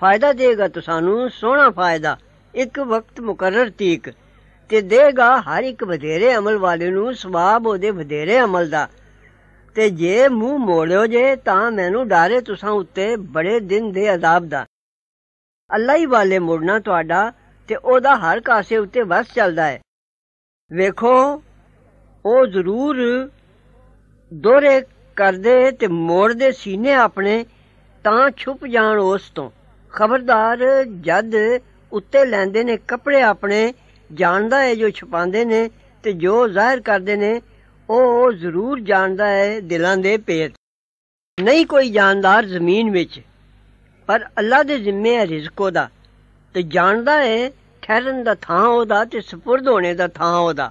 ਫਾਇਦਾ ਦੇਗਾ ਤੁਸਾਨੂੰ ਸੋਹਣਾ ਫਾਇਦਾ ਇੱਕ ਵਕਤ ਮੁਕਰਰ ਤੀਕ ਤੇ ਦੇਗਾ ਹਰ ਇੱਕ ਵਧੇਰੇ ਅਮਲ ਵਾਲੇ ਨੂੰ ਸਵਾਬ ਉਹਦੇ ਵਧੇਰੇ ਅਮਲ ਦਾ ਤੇ ਜੇ ਮੂੰਹ ਮੋੜਿਓ ਜੇ ਤਾਂ ਮੈਨੂੰ ਡਾਰੇ ਤੁਸਾਂ ਉੱਤੇ ਬੜੇ ਦਿਨ ਦੇ ਅਜ਼ਾਬ ਦਾ ਅੱਲਾ ਹੀ ਵਾਲੇ ਮੁੜਨਾ ਤੁਹਾਡਾ ਤੇ ਉਹਦਾ ਹਰ ਕਾਸੇ ਉੱਤੇ ਵਸ ਚੱਲਦਾ ਹੈ ਵੇਖੋ ਉਹ ਜ਼ਰੂਰ ਦੋਰੇ ਕਰਦੇ ਤੇ ਮੋੜਦੇ ਸੀਨੇ ਆਪਣੇ ਤਾਂ ਛੁਪ ਜਾਣ ਉਸ ਤੋਂ ਖਬਰਦਾਰ ਜਦ ਉੱਤੇ ਲੈਂਦੇ ਨੇ ਕੱਪੜੇ ਆਪਣੇ ਜਾਣਦਾ ਹੈ ਜੋ ਛਪਾਉਂਦੇ ਨੇ ਤੇ ਜੋ ਜ਼ਾਹਿਰ ਕਰਦੇ ਨੇ ਉਹ ਜ਼ਰੂਰ ਜਾਣਦਾ ਹੈ ਦਿਲਾਂ ਦੇ ਪੇਤ ਨਹੀਂ ਕੋਈ ਜਾਨਦਾਰ ਜ਼ਮੀਨ ਵਿੱਚ ਪਰ ਅੱਲਾ ਦੇ ਜ਼ਿੰਮੇ ਹੈ ਰਿਜ਼ਕੋ ਦਾ ਤੇ ਜਾਣਦਾ ਹੈ ਠਹਿਰਨ ਦਾ ਥਾਂ ਉਹਦਾ ਤੇ سپرد ਹੋਣੇ ਦਾ ਥਾਂ ਉਹਦਾ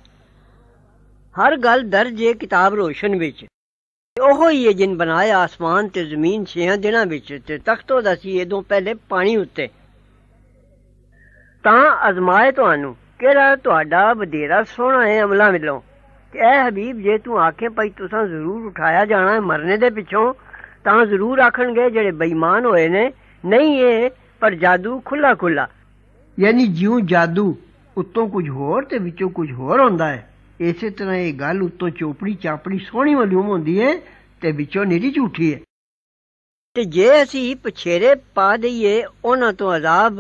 ਹਰ ਗੱਲ ਦਰਜੇ ਕਿਤਾਬ ਰੋਸ਼ਨ ਵਿੱਚ ਉਹ ਹੀ ਹੈ ਜਿਨ ਬਣਾਇਆ ਆਸਮਾਨ ਤੇ ਜ਼ਮੀਨ ਛਿਆਂ ਦਿਨਾਂ ਵਿੱਚ ਤੇ ਤਖਤੋ ਦਾ ਸੀ ਇਦੋਂ ਪਹਿਲੇ ਪਾਣੀ ਉੱਤੇ ਤਾਂ ਅਜ਼ਮਾਏ ਤੁਹਾਨੂੰ ਕਿਹੜਾ ਤੁਹਾਡਾ ਬਦੇਰਾ ਸੋਹਣਾ ਹੈ ਅਮਲਾ ਮਿਲੋ ਕਿ ਐ ਹਬੀਬ ਜੇ ਤੂੰ ਆਖੇ ਭਾਈ ਤੁਸਾਂ ਜ਼ਰੂਰ ਉਠਾਇਆ ਜਾਣਾ ਹੈ ਮਰਨੇ ਦੇ ਪਿੱਛੋਂ ਤਾਂ ਜ਼ਰੂਰ ਆਖਣਗੇ ਜਿਹੜੇ ਬੇਈਮਾਨ ਹੋਏ ਨੇ ਨਹੀਂ ਇਹ ਪਰ ਜਾਦੂ ਖੁੱਲਾ ਖੁੱਲਾ ਯਾਨੀ ਜਿਉਂ ਜਾਦੂ ਉੱਤੋਂ ਕੁਝ ਹੋਰ ਤੇ ਵਿੱਚੋਂ ਕੁਝ ਹੋਰ ਹੁੰਦਾ ਹੈ ਇਸੇ ਤਰ੍ਹਾਂ ਇਹ ਗੱਲ ਉੱਤੋਂ ਚੋਪੜੀ ਚਾਪੜੀ ਸੋਹਣੀ ਮਾਲੂਮ ਹੁੰਦੀ ਹੈ ਤੇ ਵਿੱਚੋਂ ਨਿਹਰੀ ਝੂਠੀ ਹੈ ਤੇ ਜੇ ਅਸੀਂ ਪਛੇਰੇ ਪਾ ਦਈਏ ਉਹਨਾਂ ਤੋਂ ਅਜ਼ਾਬ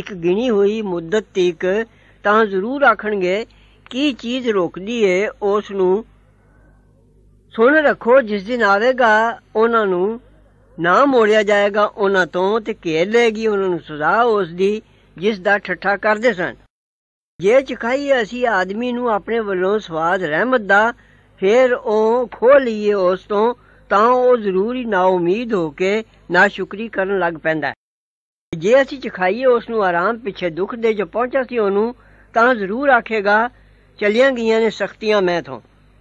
ਇੱਕ ਗਿਣੀ ਹੋਈ ਮੁੱਦਤ ਤੀਕ ਤਾਂ ਜ਼ਰੂਰ ਆਖਣਗੇ ਕੀ ਚੀਜ਼ ਰੋਕਦੀ ਏ ਉਸ ਨੂੰ ਸੁਣ ਰੱਖੋ ਜਿਸ ਦਿਨ ਆਵੇਗਾ ਉਹਨਾਂ ਨੂੰ ਨਾ ਮੋੜਿਆ ਜਾਏਗਾ ਉਹਨਾਂ ਤੋਂ ਤੇ ਘੇਰ ਲੇਗੀ ਉਹਨਾਂ ਨੂੰ ਸਜ਼ਾ ਉਸ ਦੀ ਜਿਸ ਦਾ ਠੱਠਾ ਕਰਦੇ ਸਨ ਜੇ ਚਖਾਈ ਅਸੀਂ ਆਦਮੀ ਨੂੰ ਆਪਣੇ ਵੱਲੋਂ ਸਵਾਦ ਰਹਿਮਤ ਦਾ ਫਿਰ ਉਹ ਖੋ ਲਈਏ ਉਸ ਤੋਂ ਤਾਂ ਉਹ ਜ਼ਰੂਰੀ ਨਾ ਉਮੀਦ ਹੋ ਕੇ ਨਾ ਸ਼ੁਕਰੀ ਕਰਨ ਲੱਗ ਪੈਂਦਾ ਜੇ ਅਸੀਂ ਚਖਾਈਏ ਉਸ ਨੂੰ ਆਰਾਮ ਪਿੱਛੇ ਦੁੱਖ ਦੇ ਜੋ ਪਹੁੰਚਾ ਸੀ ਉਹਨੂੰ ਤਾਂ ਜ਼ਰੂਰ ਆਖੇਗਾ ਚਲੀਆਂ ਗਈਆਂ ਨੇ ਸਖਤੀਆਂ ਮੈਂ ਤੋਂ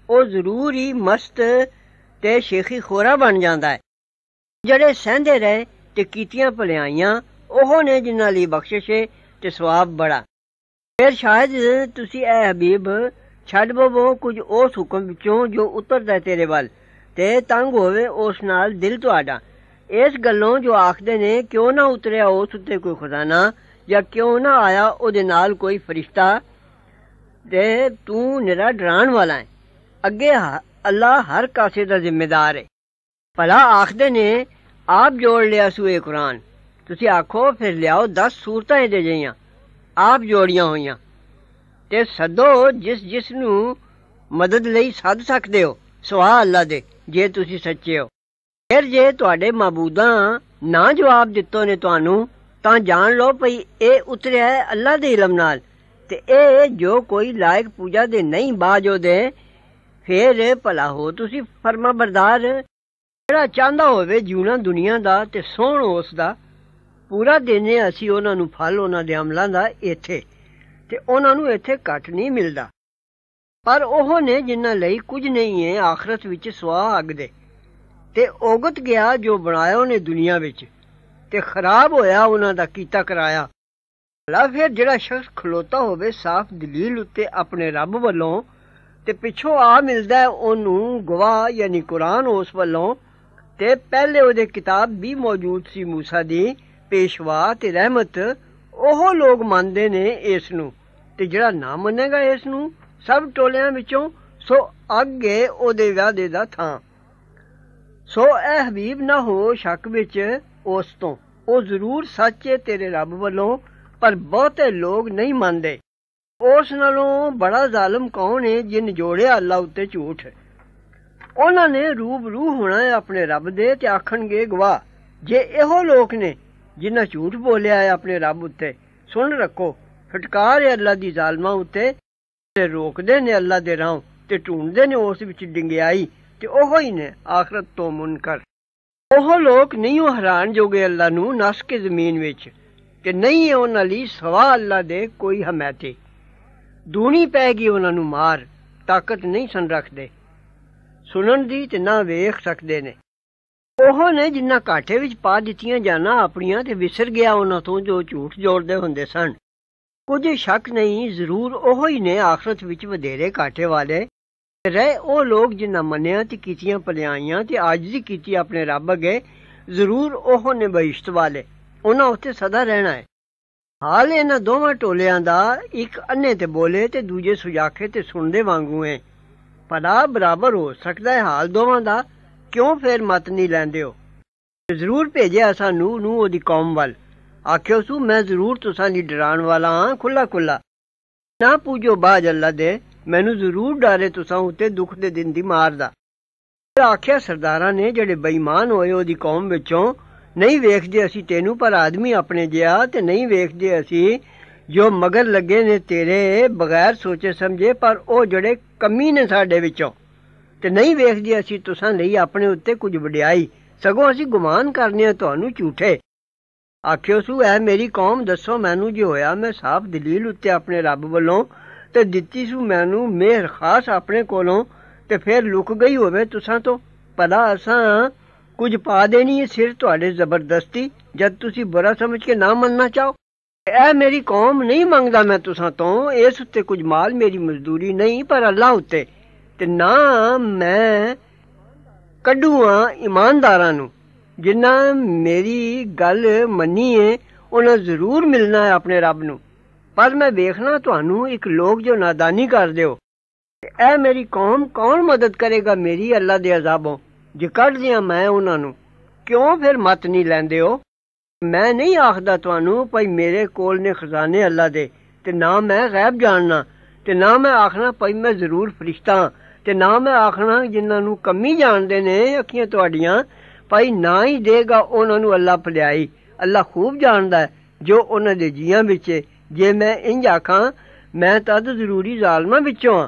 ਉਹ ਜ਼ਰੂਰ ਹੀ ਮਸਤ ਤੇ ਸ਼ੇਖੀ ਖੋਰਾ ਬਣ ਜਾਂਦਾ ਹੈ ਜਿਹੜੇ ਸਹਿੰਦੇ ਰਹੇ ਤੇ ਕੀਤੀਆਂ ਭਲਾਈਆਂ ਉਹ ਨੇ ਜਿਨ੍ਹਾਂ ਲਈ ਬਖਸ਼ਿਸ਼ ਤੇ ਸਵਾਬ ਬੜਾ ਫਿਰ ਸ਼ਾਇਦ ਤੁਸੀਂ ਐ ਹਬੀਬ ਛੱਡ ਬਵੋ ਕੁਝ ਉਸ ਹੁਕਮ ਵਿੱਚੋਂ ਜੋ ਉਤਰਦਾ ਤੇਰੇ ਵੱਲ ਤੇ ਤੰਗ ਹੋਵੇ ਉਸ ਨਾਲ ਦਿਲ ਤੁਹਾਡਾ ਇਸ ਗੱਲੋਂ ਜੋ ਆਖਦੇ ਨੇ ਕਿਉਂ ਨਾ ਉਤਰਿਆ ਉਸ ਉੱਤੇ ਕੋਈ ਖਜ਼ਾਨਾ ਜਾਂ ਕਿਉਂ ਨਾ ਆਇਆ ਉਹਦੇ ਨਾਲ ਕੋਈ ਫਰਿਸ਼ਤਾ ਤੇ ਤੂੰ ਨਿਹਰਾ ਡਰਾਣ ਵਾਲਾ ਹੈ ਅੱਗੇ ਅੱਲਾ ਹਰ ਕਾਸੇ ਦਾ ਜ਼ਿੰਮੇਦਾਰ ਹੈ ਭਲਾ ਆਖਦੇ ਨੇ ਆਪ ਜੋੜ ਲਿਆ ਸੂਏ ਕੁਰਾਨ ਤੁਸੀਂ ਆਖੋ ਫਿਰ ਲਿਆਓ 10 ਸੂਰਤਾਂ ਇਹਦੇ ਜਈਆਂ ਆਪ ਜੋੜੀਆਂ ਹੋਈਆਂ ਤੇ ਸਦੋ ਜਿਸ ਜਿਸ ਨੂੰ ਮਦਦ ਲਈ ਸੱਦ ਸਕਦੇ ਹੋ ਸਵਾਹ ਅੱਲਾ ਦੇ ਜੇ ਤੁਸੀਂ ਸੱਚੇ ਹੋ ਫਿਰ ਜੇ ਤੁਹਾਡੇ ਮਾਬੂਦਾਂ ਨਾ ਜਵਾਬ ਦਿੱਤੋ ਨੇ ਤੁਹਾਨੂੰ ਤਾਂ ਜਾਣ ਲਓ ਭਈ ਇਹ ਉਤਰਿਆ ਹੈ ਅੱਲਾ ਦੇ ਇਲਮ ਨਾਲ ਤੇ ਇਹ ਜੋ ਕੋਈ ਲਾਇਕ ਪੂਜਾ ਦੇ ਨਹੀਂ ਬਾਜੋ ਦੇ ਫਿਰ ਭਲਾ ਹੋ ਤੁਸੀਂ ਫਰਮਾ ਬਰਦਾਰ ਜਿਹੜਾ ਚਾਹੁੰਦਾ ਹੋਵੇ ਜੂਣਾ ਦੁਨੀਆ ਦਾ ਤੇ ਸੋਹਣ ਉਸ ਦਾ ਪੂਰਾ ਦੇਨੇ ਅਸੀਂ ਉਹਨਾਂ ਨੂੰ ਫਲ ਉਹਨਾਂ ਦੇ ਅਮਲਾਂ ਦਾ ਇੱਥੇ ਤੇ ਉਹਨਾਂ ਨੂੰ ਇੱਥੇ ਘਟ ਨਹੀਂ ਮਿਲਦਾ ਪਰ ਉਹ ਨੇ ਜਿਨ੍ਹਾਂ ਲਈ ਕੁਝ ਨਹੀਂ ਹੈ ਆਖਰਤ ਵਿੱਚ ਸਵਾਹ ਅੱਗ ਦੇ ਤੇ ਉਗਤ ਗਿਆ ਜੋ ਬਣਾਇਆ ਉਹਨੇ ਦੁਨੀਆ ਵਿੱਚ ਤੇ ਖਰਾਬ ਹੋਇਆ ਉਹਨਾਂ ਦਾ ਕੀਤਾ ਕਰਾਇਆ ਲਾ ਫਿਰ ਜਿਹੜਾ ਸ਼ਖਸ ਖਲੋਤਾ ਹੋਵੇ ਸਾਫ਼ ਦਲੀਲ ਉੱਤੇ ਆਪਣੇ ਰੱਬ ਵੱਲੋਂ ਤੇ ਪਿੱਛੋਂ ਆ ਮਿਲਦਾ ਉਹਨੂੰ ਗਵਾਹ ਯਾਨੀ ਕੁਰਾਨ ਉਸ ਵੱਲੋਂ ਤੇ ਪਹਿਲੇ ਉਹਦੇ ਕਿਤਾਬ ਵੀ ਮੌਜੂਦ ਸੀ موسی ਦੀ ਪੇਸ਼ਵਾ ਤੇ ਰਹਿਮਤ ਉਹ ਲੋਕ ਮੰਨਦੇ ਨੇ ਇਸ ਨੂੰ ਤੇ ਜਿਹੜਾ ਨਾ ਮੰਨੇਗਾ ਇਸ ਨੂੰ ਸਭ ਟੋਲਿਆਂ ਵਿੱਚੋਂ ਸੋ ਅੱਗੇ ਉਹਦੇ ਵਾਦੇ ਦਾ ਥਾਂ ਸੋ ਇਹ ਹਬੀਬ ਨਾ ਹੋ ਸ਼ੱਕ ਵਿੱਚ ਉਸ ਤੋਂ ਉਹ ਜ਼ਰੂਰ ਸੱਚੇ ਤੇਰੇ ਰੱਬ ਵੱਲੋਂ ਪਰ ਬਹੁਤੇ ਲੋਕ ਨਹੀਂ ਮੰਨਦੇ ਉਸ ਨਾਲੋਂ ਬੜਾ ਜ਼ਾਲਮ ਕੌਣ ਹੈ ਜਿਨ ਜੋੜਿਆ ਅੱਲਾ ਉੱਤੇ ਝੂਠ ਉਹਨਾਂ ਨੇ ਰੂਬ ਰੂਹ ਹੋਣਾ ਹੈ ਆਪਣੇ ਰੱਬ ਦੇ ਤੇ ਆਖਣਗੇ ਗਵਾ ਜੇ ਇਹੋ ਲੋਕ ਨੇ ਜਿਨ੍ਹਾਂ ਝੂਠ ਬੋਲਿਆ ਹੈ ਆਪਣੇ ਰੱਬ ਉੱਤੇ ਸੁਣ ਰੱਖੋ ਫਟਕਾਰ ਹੈ ਅੱਲਾ ਦੀ ਜ਼ਾਲਮਾਂ ਉੱਤੇ ਤੇ ਰੋਕਦੇ ਨੇ ਅੱਲਾ ਦੇ ਰਾਹ ਤੇ ਢੂੰਡਦੇ ਨੇ ਉਸ ਵਿੱਚ ਡਿੰਗਿਆਈ ਤੇ ਉਹੋ ਹੀ ਨੇ ਆਖਰਤ ਤੋਂ ਮੁਨਕਰ ਉਹ ਲੋਕ ਨਹੀਂ ਉਹ ਹੈਰਾਨ ਜੋਗੇ ਅੱਲਾ ਨੂੰ ਨਸ ਕੇ ਜ਼ਮੀਨ ਵਿੱਚ ਕਿ ਨਹੀਂ ਹੈ ਉਹਨਾਂ ਲਈ ਸਵਾ ਅੱਲਾ ਦੇ ਕੋਈ ਹਮਾਇਤੀ ਦੂਣੀ ਪੈ ਗਈ ਉਹਨਾਂ ਨੂੰ ਮਾਰ ਤਾਕਤ ਨਹੀਂ ਸੰਰਖਦੇ ਰੱਖਦੇ ਸੁਣਨ ਦੀ ਤੇ ਨਾ ਵੇਖ ਸਕਦੇ ਨੇ ਉਹ ਨੇ ਜਿੰਨਾ ਘਾਟੇ ਵਿੱਚ ਪਾ ਦਿੱਤੀਆਂ ਜਾਨਾਂ ਆਪਣੀਆਂ ਤੇ ਵਿਸਰ ਗਿਆ ਉਹਨਾਂ ਤੋਂ ਜੋ ਝੂਠ ਜੋੜਦੇ ਹੁੰਦੇ ਸਨ ਕੁਝ ਸ਼ੱਕ ਨਹੀਂ ਜ਼ਰੂਰ ਉਹ ਹੀ ਨੇ ਆਖਰਤ ਵਿੱਚ ਵਧੇਰੇ ਘਾਟੇ ਵਾਲੇ ਰਹਿ ਉਹ ਲੋਕ ਜਿਨ੍ਹਾਂ ਮੰਨਿਆ ਤੇ ਕੀਤੀਆਂ ਪਲਿਆਈਆਂ ਤੇ ਆਜਜ਼ੀ ਕੀਤੀ ਆਪਣੇ ਰੱਬ ਅਗੇ ਜ਼ਰੂਰ ਉਹ ਨੇ ਬਹਿਸ਼ਤ ਵਾਲੇ ਉਹਨਾਂ ਉੱਤੇ ਸਦਾ ਰਹਿਣਾ ਹੈ ਹਾਲ ਇਹਨਾਂ ਦੋਵਾਂ ਟੋਲਿਆਂ ਦਾ ਇੱਕ ਅੰਨੇ ਤੇ ਬੋਲੇ ਤੇ ਦੂਜੇ ਸੁਜਾਖੇ ਤੇ ਸੁਣਦੇ ਵਾਂਗੂ ਹੈ ਪਲਾ ਬਰਾਬਰ ਹੋ ਸਕਦਾ ਹੈ ਹਾਲ ਦੋਵਾਂ ਦਾ ਕਿਉਂ ਫੇਰ ਮਤ ਨਹੀਂ ਲੈਂਦੇ ਹੋ ਜ਼ਰੂਰ ਭੇਜਿਆ ਸਾਨੂੰ ਨੂੰ ਉਹਦੀ ਕੌਮ ਵੱਲ ਆਖਿਓ ਸੁ ਮੈਂ ਜ਼ਰੂਰ ਤੁਸਾਂ ਦੀ ਡਰਾਣ ਵਾਲਾ ਹਾਂ ਖੁੱਲਾ ਖੁੱਲਾ ਨਾ ਪੂਜੋ ਬਾਜ ਅੱਲਾ ਦੇ ਮੈਨੂੰ ਜ਼ਰੂਰ ਡਾਰੇ ਤੁਸਾਂ ਉਤੇ ਦੁੱਖ ਦੇ ਦਿਨ ਦੀ ਮਾਰ ਦਾ ਆਖਿਆ ਸਰਦਾਰਾਂ ਨੇ ਜਿਹੜੇ ਬੇਈਮਾਨ ਹੋਏ ਉਹਦੀ ਕੌਮ ਵਿੱਚੋਂ ਨਹੀਂ ਵੇਖਦੇ ਅਸੀਂ ਤੈਨੂੰ ਪਰ ਆਦਮੀ ਆਪਣੇ ਜਿਆ ਤੇ ਨਹੀਂ ਵੇਖਦੇ ਅਸੀਂ ਜੋ ਮਗਰ ਲੱਗੇ ਨੇ ਤੇਰੇ ਬਗੈਰ ਸੋਚੇ ਸਮਝੇ ਪਰ ਉਹ ਜਿਹੜੇ ਕਮੀ ਨੇ ਸਾਡੇ ਵਿੱਚੋਂ ਤੇ ਨਹੀਂ ਵੇਖਦੇ ਅਸੀਂ ਤੁਸਾਂ ਲਈ ਆਪਣੇ ਉੱਤੇ ਕੁਝ ਵਡਿਆਈ ਸਗੋਂ ਅਸੀਂ ਗੁਮਾਨ ਕਰਨੇ ਆ ਤੁਹਾਨੂੰ ਝੂਠੇ ਆਖਿਓ ਸੁ ਐ ਮੇਰੀ ਕੌਮ ਦੱਸੋ ਮੈਨੂੰ ਜੇ ਹੋਇਆ ਮੈਂ ਸਾਫ਼ ਦਲੀਲ ਉੱਤੇ ਆਪਣੇ ਰੱਬ ਵੱਲੋਂ ਤੇ ਦਿੱਤੀ ਸੁ ਮੈਨੂੰ ਮਿਹਰ ਖਾਸ ਆਪਣੇ ਕੋਲੋਂ ਤੇ ਫਿਰ ਲੁਕ ਗਈ ਹੋਵੇ ਤੁਸਾਂ ਤੋਂ ਪਤਾ ਅਸਾਂ ਕੁਝ ਪਾ ਦੇਣੀ ਹੈ ਸਿਰ ਤੁਹਾਡੇ ਜ਼ਬਰਦਸਤੀ ਜਦ ਤੁਸੀਂ ਬੁਰਾ ਸਮਝ ਕੇ ਨਾ ਮੰਨਣਾ ਚਾਹੋ ਐ ਮੇਰੀ ਕੌਮ ਨਹੀਂ ਮੰਗਦਾ ਮੈਂ ਤੁਸਾਂ ਤੋਂ ਇਸ ਉੱਤੇ ਕੁਝ ਮਾਲ ਮੇਰੀ ਮਜ਼ਦੂਰੀ ਨਹੀਂ ਪਰ ਅੱਲਾਹ ਉੱਤੇ ਤੇ ਨਾ ਮੈਂ ਕੱਢੂਆਂ ਇਮਾਨਦਾਰਾਂ ਨੂੰ ਜਿਨ੍ਹਾਂ ਮੇਰੀ ਗੱਲ ਮੰਨੀ ਏ ਉਹਨਾਂ ਜ਼ਰੂਰ ਮਿਲਣਾ ਹੈ ਆਪਣੇ ਰੱਬ ਨੂੰ ਪਰ ਮੈਂ ਵੇਖਣਾ ਤੁਹਾਨੂੰ ਇੱਕ ਲੋਕ ਜੋ ਨਾਦਾਨੀ ਕਰਦੇ ਹੋ ਐ ਮੇਰੀ ਕੌਮ ਕੌਣ ਮਦਦ ਕਰੇਗਾ ਮੇਰੀ ਅੱਲਾ ਦੇ ਅਜ਼ਾਬੋਂ ਜੇ ਕੱਢ ਦਿਆਂ ਮੈਂ ਉਹਨਾਂ ਨੂੰ ਕਿਉਂ ਫਿਰ ਮਤ ਨਹੀਂ ਲੈਂਦੇ ਹੋ ਮੈਂ ਨਹੀਂ ਆਖਦਾ ਤੁਹਾਨੂੰ ਭਈ ਮੇਰੇ ਕੋਲ ਨੇ ਖਜ਼ਾਨੇ ਅੱਲਾ ਦੇ ਤੇ ਨਾ ਮੈਂ ਗੈਬ ਜਾਣਨਾ ਤੇ ਨਾ ਮੈਂ ਆਖਣਾ ਭਈ ਮੈਂ ਜ਼ਰੂਰ ਫਰਿਸ਼ਤਾ ਤੇ ਨਾ ਮੈਂ ਆਖਣਾ ਜਿਨ੍ਹਾਂ ਨੂੰ ਕਮੀ ਜਾਣਦੇ ਨੇ ਅੱਖੀਆਂ ਤੁਹਾਡੀਆਂ ਭਾਈ ਨਾ ਹੀ ਦੇਗਾ ਉਹਨਾਂ ਨੂੰ ਅੱਲਾ ਭਲਾਈ ਅੱਲਾ ਖੂਬ ਜਾਣਦਾ ਜੋ ਉਹਨਾਂ ਦੇ ਜੀਆਂ ਵਿੱਚ ਜੇ ਮੈਂ ਇੰਜ ਆਖਾਂ ਮੈਂ ਤਦ ਜ਼ਰੂਰੀ ਜ਼ਾਲਮਾਂ ਵਿੱਚੋਂ ਆ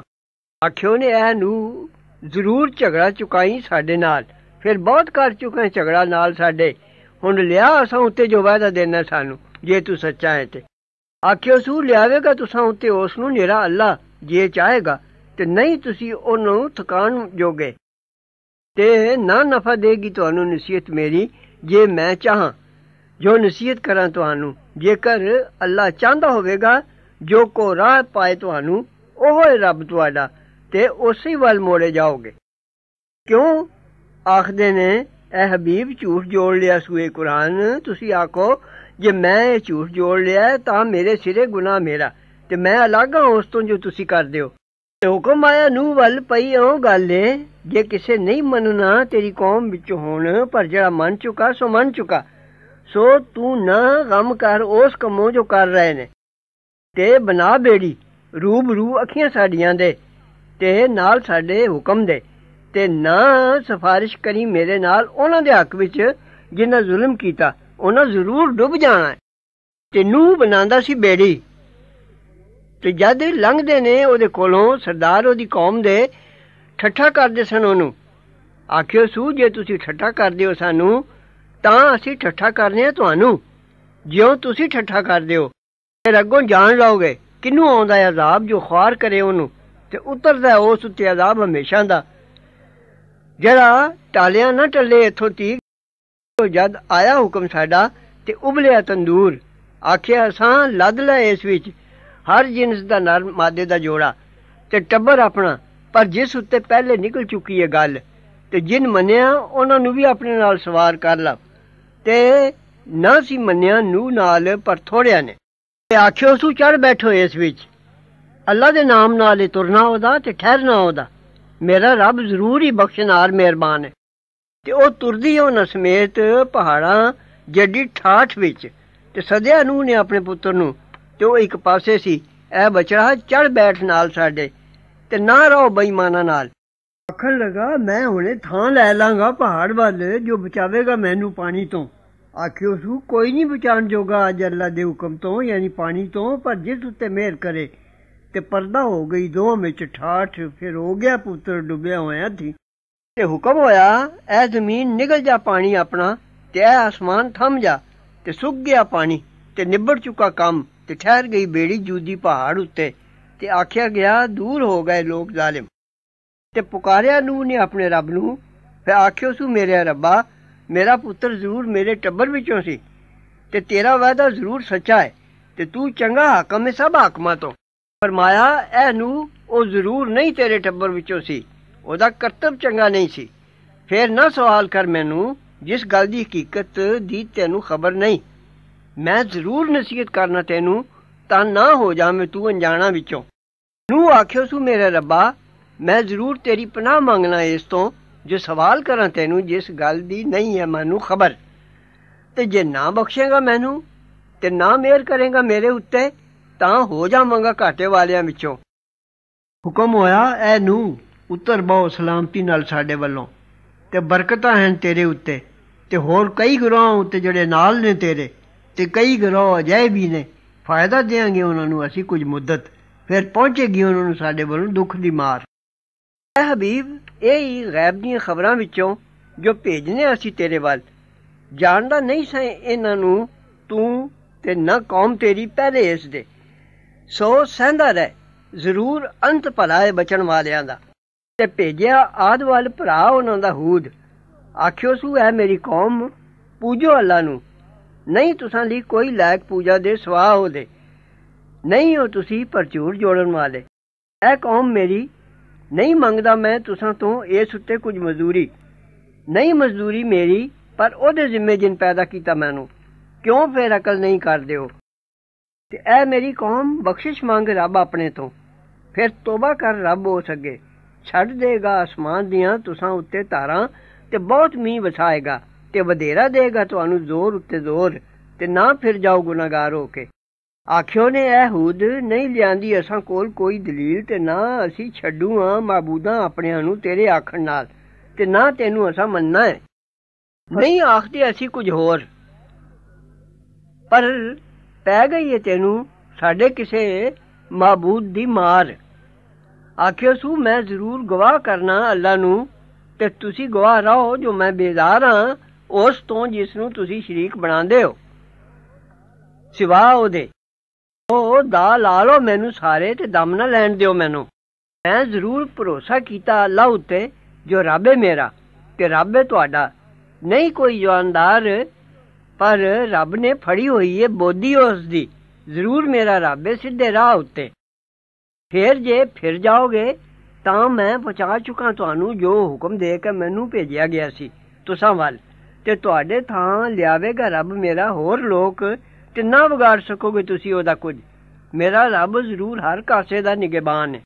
ਆਖਿਓ ਨੇ ਇਹ ਨੂੰ ਜ਼ਰੂਰ ਝਗੜਾ ਚੁਕਾਈ ਸਾਡੇ ਨਾਲ ਫਿਰ ਬਹੁਤ ਕਰ ਚੁੱਕੇ ਝਗੜਾ ਨਾਲ ਸਾਡੇ ਹੁਣ ਲਿਆ ਅਸਾਂ ਉੱਤੇ ਜੋ ਵਾਅਦਾ ਦੇਣਾ ਸਾਨੂੰ ਜੇ ਤੂੰ ਸੱਚਾ ਹੈ ਤੇ ਆਖਿਓ ਸੂ ਲਿਆਵੇਗਾ ਤੁਸਾਂ ਉੱਤੇ ਉਸ ਨੂੰ ਨੇਰਾ ਅੱਲਾ ਜੇ ਚਾਹੇਗਾ ਤੇ ਨਹੀਂ ਤੁਸੀਂ ਉਹਨੂੰ ਥਕਾਨ ਜੋਗੇ ਤੇ ਨਾ ਨਫਾ ਦੇਗੀ ਤੁਹਾਨੂੰ ਨਸੀਹਤ ਮੇਰੀ ਜੇ ਮੈਂ ਚਾਹਾਂ ਜੋ ਨਸੀਹਤ ਕਰਾਂ ਤੁਹਾਨੂੰ ਜੇਕਰ ਅੱਲਾ ਚਾਹੁੰਦਾ ਹੋਵੇਗਾ ਜੋ ਕੋ ਰਾਹ ਪਾਏ ਤੁਹਾਨੂੰ ਉਹ ਹੈ ਰੱਬ ਤੁਹਾਡਾ ਤੇ ਉਸੇ ਵੱਲ ਮੋੜੇ ਜਾਓਗੇ ਕਿਉਂ ਆਖਦੇ ਨੇ ਇਹ ਹਬੀਬ ਝੂਠ ਜੋੜ ਲਿਆ ਸੂਏ ਕੁਰਾਨ ਤੁਸੀਂ ਆਖੋ ਜੇ ਮੈਂ ਇਹ ਝੂਠ ਜੋੜ ਲਿਆ ਤਾਂ ਮੇਰੇ ਸਿਰੇ ਗੁਨਾਹ ਮੇਰਾ ਤੇ ਮੈਂ ਅਲੱਗ ਹਾਂ ਉਸ ਤੋਂ ਜੋ ਤੁਸੀਂ ਕਰਦੇ ਹੋ ਹੁਕਮ ਆਇਆ ਨੂੰ ਵੱਲ ਪਈ ਉਹ ਗੱਲ ਏ ਜੇ ਕਿਸੇ ਨਹੀਂ ਮੰਨਣਾ ਤੇਰੀ ਕੌਮ ਵਿੱਚ ਹੋਣ ਪਰ ਜਿਹੜਾ ਮੰਨ ਚੁੱਕਾ ਸੋ ਮੰਨ ਚੁੱਕਾ ਸੋ ਤੂੰ ਨਾ ਗਮ ਕਰ ਉਸ ਕੰਮੋਂ ਜੋ ਕਰ ਰਹੇ ਨੇ ਤੇ ਬਣਾ ਬੇੜੀ ਰੂਬ ਰੂ ਅੱਖੀਆਂ ਸਾਡੀਆਂ ਦੇ ਤੇ ਨਾਲ ਸਾਡੇ ਹੁਕਮ ਦੇ ਤੇ ਨਾ ਸਫਾਰਿਸ਼ ਕਰੀ ਮੇਰੇ ਨਾਲ ਉਹਨਾਂ ਦੇ ਹੱਕ ਵਿੱਚ ਜਿਨ੍ਹਾਂ ਜ਼ੁਲਮ ਕੀਤਾ ਉਹਨਾਂ ਜ਼ਰੂਰ ਡੁੱਬ ਜਾਣਾ ਤੈਨੂੰ ਬਣਾਉਂਦਾ ਸੀ ਬੇੜੀ ਤੇ ਜਦ ਲੰਘਦੇ ਨੇ ਉਹਦੇ ਕੋਲੋਂ ਸਰਦਾਰ ਉਹਦੀ ਕੌਮ ਦੇ ਠੱਠਾ ਕਰਦੇ ਸਨ ਉਹਨੂੰ ਆਖਿਓ ਸੂ ਜੇ ਤੁਸੀਂ ਠੱਠਾ ਕਰਦੇ ਹੋ ਸਾਨੂੰ ਤਾਂ ਅਸੀਂ ਠੱਠਾ ਕਰਨੇ ਆ ਤੁਹਾਨੂੰ ਜਿਉ ਤੁਸੀਂ ਠੱਠਾ ਕਰਦੇ ਹੋ ਫਿਰ ਅੱਗੋਂ ਜਾਣ ਲਓਗੇ ਕਿੰਨੂੰ ਆਉਂਦਾ ਹੈ ਅਜ਼ਾਬ ਜੋ ਖਾਰ ਕਰੇ ਉਹਨੂੰ ਤੇ ਉਤਰਦਾ ਉਸ ਉੱਤੇ ਅਜ਼ਾਬ ਹਮੇਸ਼ਾ ਦਾ ਜਿਹੜਾ ਟਾਲਿਆਂ ਨਾ ਟੱਲੇ ਇਥੋਂ ਤੀ ਜਦ ਆਇਆ ਹੁਕਮ ਸਾਡਾ ਤੇ ਉਬਲਿਆ ਤੰਦੂਰ ਆਖਿਆ ਅਸਾਂ ਲੱਦ ਲੈ ਇਸ ਵਿੱਚ ਹਰ ਜਿੰਸ ਦਾ ਨਰ ਮਾਦੇ ਦਾ ਜੋੜਾ ਤੇ ਟੱਬਰ ਆਪਣਾ ਪਰ ਜਿਸ ਉੱਤੇ ਪਹਿਲੇ ਨਿਕਲ ਚੁੱਕੀ ਹੈ ਗੱਲ ਤੇ ਜਿਨ ਮੰਨਿਆ ਉਹਨਾਂ ਨੂੰ ਵੀ ਆਪਣੇ ਨਾਲ ਸਵਾਰ ਕਰ ਲਾ ਤੇ ਨਾ ਸੀ ਮੰਨਿਆ ਨੂੰ ਨਾਲ ਪਰ ਥੋੜਿਆ ਨੇ ਤੇ ਆਖਿਓ ਸੂ ਚੜ ਬੈਠੋ ਇਸ ਵਿੱਚ ਅੱਲਾ ਦੇ ਨਾਮ ਨਾਲ ਹੀ ਤੁਰਨਾ ਉਹਦਾ ਤੇ ਠਹਿਰਨਾ ਉਹਦਾ ਮੇਰਾ ਰੱਬ ਜ਼ਰੂਰ ਹੀ ਬਖਸ਼ਨਾਰ ਮਿਹਰਬਾਨ ਹੈ ਤੇ ਉਹ ਤੁਰਦੀ ਉਹ ਸਮੇਤ ਪਹਾੜਾਂ ਜੱਡੀ ਠਾਠ ਵਿੱਚ ਤੇ ਸਦਿਆ ਨੂੰ ਨੇ ਆਪਣੇ ਪੁੱਤਰ ਨੂੰ ਤੇ ਉਹ ਇੱਕ ਪਾਸੇ ਸੀ ਇਹ ਬਚੜਾ ਚੜ ਬੈਠ ਨਾਲ ਸਾਡੇ ਤੇ ਨਾ ਰੋ ਬੇਈਮਾਨਾ ਨਾਲ ਆਖਣ ਲਗਾ ਮੈਂ ਹੁਣੇ ਥਾਂ ਲੈ ਲਾਂਗਾ ਪਹਾੜ ਵੱਲ ਜੋ ਬਚਾਵੇਗਾ ਮੈਨੂੰ ਪਾਣੀ ਤੋਂ ਆਖਿਓ ਸੂ ਕੋਈ ਨਹੀਂ ਬਚਾਣ ਜੋਗਾ ਅੱਜ ਅੱਲਾ ਦੇ ਹੁਕਮ ਤੋਂ ਯਾਨੀ ਪਾਣੀ ਤੋਂ ਪਰ ਜਿਸ ਉੱਤੇ ਮਿਹਰ ਕਰੇ ਤੇ ਪਰਦਾ ਹੋ ਗਈ ਦੋਵੇਂ ਵਿੱਚ ਠਾਠ ਫਿਰ ਹੋ ਗਿਆ ਪੁੱਤਰ ਡੁੱਬਿਆ ਹੋਇਆ ਸੀ ਤੇ ਹੁਕਮ ਹੋਇਆ ਐ ਜ਼ਮੀਨ ਨਿਕਲ ਜਾ ਪਾਣੀ ਆਪਣਾ ਤੇ ਐ ਆਸਮਾਨ ਥੰਮ ਜਾ ਤੇ ਸੁੱਕ ਗਿਆ ਪਾਣੀ ਤੇ ਨਿਬੜ ਚੁੱਕਾ ਕੰਮ ਤੇ ਠਹਿਰ ਗਈ ਬੇੜੀ ਜੂਦੀ ਪਹਾੜ ਉੱਤੇ ਤੇ ਆਖਿਆ ਗਿਆ ਦੂਰ ਹੋ ਗਏ ਲੋਕ ਜ਼ਾਲਿਮ ਤੇ ਪੁਕਾਰਿਆ ਨੂੰ ਨੇ ਆਪਣੇ ਰੱਬ ਨੂੰ ਫੇ ਆਖਿਓ ਸੁ ਮੇਰੇ ਰੱਬਾ ਮੇਰਾ ਪੁੱਤਰ ਜ਼ਰੂਰ ਮੇਰੇ ਟੱਬਰ ਵਿੱਚੋਂ ਸੀ ਤੇ ਤੇਰਾ ਵਾਅਦਾ ਜ਼ਰੂਰ ਸੱਚਾ ਹੈ ਤੇ ਤੂੰ ਚੰਗਾ ਹਾਕਮ ਹੈ ਸਭ ਹਾਕਮਾਂ ਤੋਂ ਫਰਮਾਇਆ ਇਹ ਨੂੰ ਉਹ ਜ਼ਰੂਰ ਨਹੀਂ ਤੇਰੇ ਟੱਬਰ ਵਿੱਚੋਂ ਸੀ ਉਹਦਾ ਕਰਤਬ ਚੰਗਾ ਨਹੀਂ ਸੀ ਫੇਰ ਨਾ ਸਵਾਲ ਕਰ ਮੈਨੂੰ ਜਿਸ ਗੱਲ ਦੀ ਹਕੀਕਤ ਦੀ ਤੈਨੂੰ ਖਬਰ ਨਹੀਂ ਮੈਂ ਜ਼ਰੂਰ ਨਸੀਹਤ ਕਰਨਾ ਤੈਨੂੰ ਤਾਂ ਨਾ ਹੋ ਜਾਵੇਂ ਤੂੰ ਅਣਜਾਣਾ ਵਿੱਚੋਂ ਨੂੰ ਆਖਿਓ ਸੁ ਮੇਰੇ ਰੱਬਾ ਮੈਂ ਜ਼ਰੂਰ ਤੇਰੀ ਪਨਾਹ ਮੰਗਣਾ ਇਸ ਤੋਂ ਜੇ ਸਵਾਲ ਕਰਾਂ ਤੈਨੂੰ ਜਿਸ ਗੱਲ ਦੀ ਨਹੀਂ ਹੈ ਮੈਨੂੰ ਖਬਰ ਤੇ ਜੇ ਨਾ ਬਖਸ਼ੇਗਾ ਮੈਨੂੰ ਤੇ ਨਾ ਮਿਹਰ ਕਰੇਗਾ ਮੇਰੇ ਉੱਤੇ ਤਾਂ ਹੋ ਜਾਵਾਂਗਾ ਘਾਟੇ ਵਾਲਿਆਂ ਵਿੱਚੋਂ ਹੁਕਮ ਹੋਇਆ ਐ ਨੂੰ ਉੱਤਰ ਬਹੁ ਸਲਾਮਤੀ ਨਾਲ ਸਾਡੇ ਵੱਲੋਂ ਤੇ ਬਰਕਤਾਂ ਹਨ ਤੇਰੇ ਉੱਤੇ ਤੇ ਹੋਰ ਕਈ ਗੁਰਾਂ ਉੱਤੇ ਜਿਹੜੇ ਨਾਲ ਨੇ ਤੇਰੇ ਤੇ ਕਈ ਗਰੋ ਅਜੇ ਵੀ ਨੇ ਫਾਇਦਾ ਦੇਾਂਗੇ ਉਹਨਾਂ ਨੂੰ ਅਸੀਂ ਕੁਝ ਮੁੱਦਤ ਫਿਰ ਪਹੁੰਚੇਗੀ ਉਹਨਾਂ ਨੂੰ ਸਾਡੇ ਵੱਲੋਂ ਦੁੱਖ ਦੀ ਮਾਰ ਐ ਹਬੀਬ ਇਹ ਹੀ ਗੈਬ ਦੀਆਂ ਖਬਰਾਂ ਵਿੱਚੋਂ ਜੋ ਭੇਜਨੇ ਅਸੀਂ ਤੇਰੇ ਵੱਲ ਜਾਣਦਾ ਨਹੀਂ ਸੈਂ ਇਹਨਾਂ ਨੂੰ ਤੂੰ ਤੇ ਨਾ ਕੌਮ ਤੇਰੀ ਪਹਿਲੇ ਇਸ ਦੇ ਸੋ ਸਹਿੰਦਾ ਰਹਿ ਜ਼ਰੂਰ ਅੰਤ ਭਲਾਏ ਬਚਣ ਵਾਲਿਆਂ ਦਾ ਤੇ ਭੇਜਿਆ ਆਦ ਭਰਾ ਉਹਨਾਂ ਦਾ ਹੂਦ ਆਖਿਓ ਸੂ ਐ ਮੇਰੀ ਕੌਮ ਪੂਜੋ ਅੱਲਾ ਨੂੰ ਨਹੀਂ ਤੁਸਾਂ ਲਈ ਕੋਈ ਲਾਇਕ ਪੂਜਾ ਦੇ ਹੋ ਹੋਦੇ ਨਹੀਂ ਹੋ ਤੁਸੀਂ ਪਰਚੂਰ ਜੋੜਨ ਵਾਲੇ ਐ ਕੌਮ ਮੇਰੀ ਨਹੀਂ ਮੰਗਦਾ ਮੈਂ ਤੁਸਾਂ ਤੋਂ ਇਸ ਉੱਤੇ ਕੁਝ ਮਜ਼ਦੂਰੀ ਨਹੀਂ ਮਜ਼ਦੂਰੀ ਮੇਰੀ ਪਰ ਉਹਦੇ ਜ਼ਿੰਮੇ ਜਿਨ ਪੈਦਾ ਕੀਤਾ ਮੈਨੂੰ ਕਿਉਂ ਫੇਰ ਅਕਲ ਨਹੀਂ ਕਰਦੇ ਹੋ ਤੇ ਐ ਮੇਰੀ ਕੌਮ ਬਖਸ਼ਿਸ਼ ਮੰਗ ਰੱਬ ਆਪਣੇ ਤੋਂ ਫਿਰ ਤੋਬਾ ਕਰ ਰੱਬ ਹੋ ਸਕੇ ਛੱਡ ਦੇਗਾ ਅਸਮਾਨ ਦੀਆਂ ਤੁਸਾਂ ਉੱਤੇ ਤਾਰਾਂ ਤੇ ਬਹੁਤ ਮੀਂਹ ਵਸਾਏਗਾ ਤੇ ਵਧੇਰਾ ਦੇਗਾ ਤੁਹਾਨੂੰ ਜ਼ੋਰ ਉੱਤੇ ਜ਼ੋਰ ਤੇ ਨਾ ਫਿਰ ਜਾਓ ਗੁਨਾਹਗਾਰ ਹੋ ਕੇ ਆਖਿਓ ਨੇ ਇਹ ਹੂਦ ਨਹੀਂ ਲਿਆਂਦੀ ਅਸਾਂ ਕੋਲ ਕੋਈ ਦਲੀਲ ਤੇ ਨਾ ਅਸੀਂ ਛੱਡੂ ਆ ਮਾਬੂਦਾਂ ਆਪਣਿਆਂ ਨੂੰ ਤੇਰੇ ਆਖਣ ਨਾਲ ਤੇ ਨਾ ਤੈਨੂੰ ਅਸਾਂ ਮੰਨਣਾ ਹੈ ਨਹੀਂ ਆਖਦੇ ਅਸੀਂ ਕੁਝ ਹੋਰ ਪਰ ਪੈ ਗਈ ਏ ਤੈਨੂੰ ਸਾਡੇ ਕਿਸੇ ਮਾਬੂਦ ਦੀ ਮਾਰ ਆਖਿਓ ਸੂ ਮੈਂ ਜ਼ਰੂਰ ਗਵਾਹ ਕਰਨਾ ਅੱਲਾ ਨੂੰ ਤੇ ਤੁਸੀਂ ਗਵਾਹ ਰਹੋ ਜੋ ਮੈਂ ਬੇਜ਼ਾਰ ਹਾਂ ਉਸ ਤੋਂ ਜਿਸ ਨੂੰ ਤੁਸੀਂ ਸ਼ਰੀਕ ਬਣਾਉਂਦੇ ਹੋ ਸਿਵਾ ਉਹਦੇ ਉਹ ਦਾ ਲਾ ਲਓ ਮੈਨੂੰ ਸਾਰੇ ਤੇ ਦਮ ਨਾ ਲੈਣ ਦਿਓ ਮੈਨੂੰ ਮੈਂ ਜ਼ਰੂਰ ਭਰੋਸਾ ਕੀਤਾ ਅੱਲਾ ਉਤੇ ਜੋ ਰੱਬ ਹੈ ਮੇਰਾ ਤੇ ਰੱਬ ਹੈ ਤੁਹਾਡਾ ਨਹੀਂ ਕੋਈ ਜਵਾਨਦਾਰ ਪਰ ਰੱਬ ਨੇ ਫੜੀ ਹੋਈ ਹੈ ਬੋਦੀ ਉਸ ਦੀ ਜ਼ਰੂਰ ਮੇਰਾ ਰੱਬ ਹੈ ਸਿੱਧੇ ਰਾਹ ਉਤੇ ਫੇਰ ਜੇ ਫਿਰ ਜਾਓਗੇ ਤਾਂ ਮੈਂ ਪਹੁੰਚਾ ਚੁੱਕਾ ਤੁਹਾਨੂੰ ਜੋ ਹੁਕਮ ਦੇ ਕੇ ਮੈਨੂੰ ਭੇਜਿਆ ਗਿਆ ਸੀ ਤੁਸਾਂ ਵੱਲ ਤੇ ਤੁਹਾਡੇ ਥਾਂ ਲਿਆਵੇਗਾ ਰੱਬ ਮੇਰਾ ਹੋਰ ਲੋਕ ਤੇ ਨਾ ਵਿਗਾੜ ਸਕੋਗੇ ਤੁਸੀਂ ਉਹਦਾ ਕੁਝ ਮੇਰਾ ਰੱਬ ਜ਼ਰੂਰ ਹਰ ਕਾਸੇ ਦਾ ਨਿਗਹਿਬਾਨ ਹੈ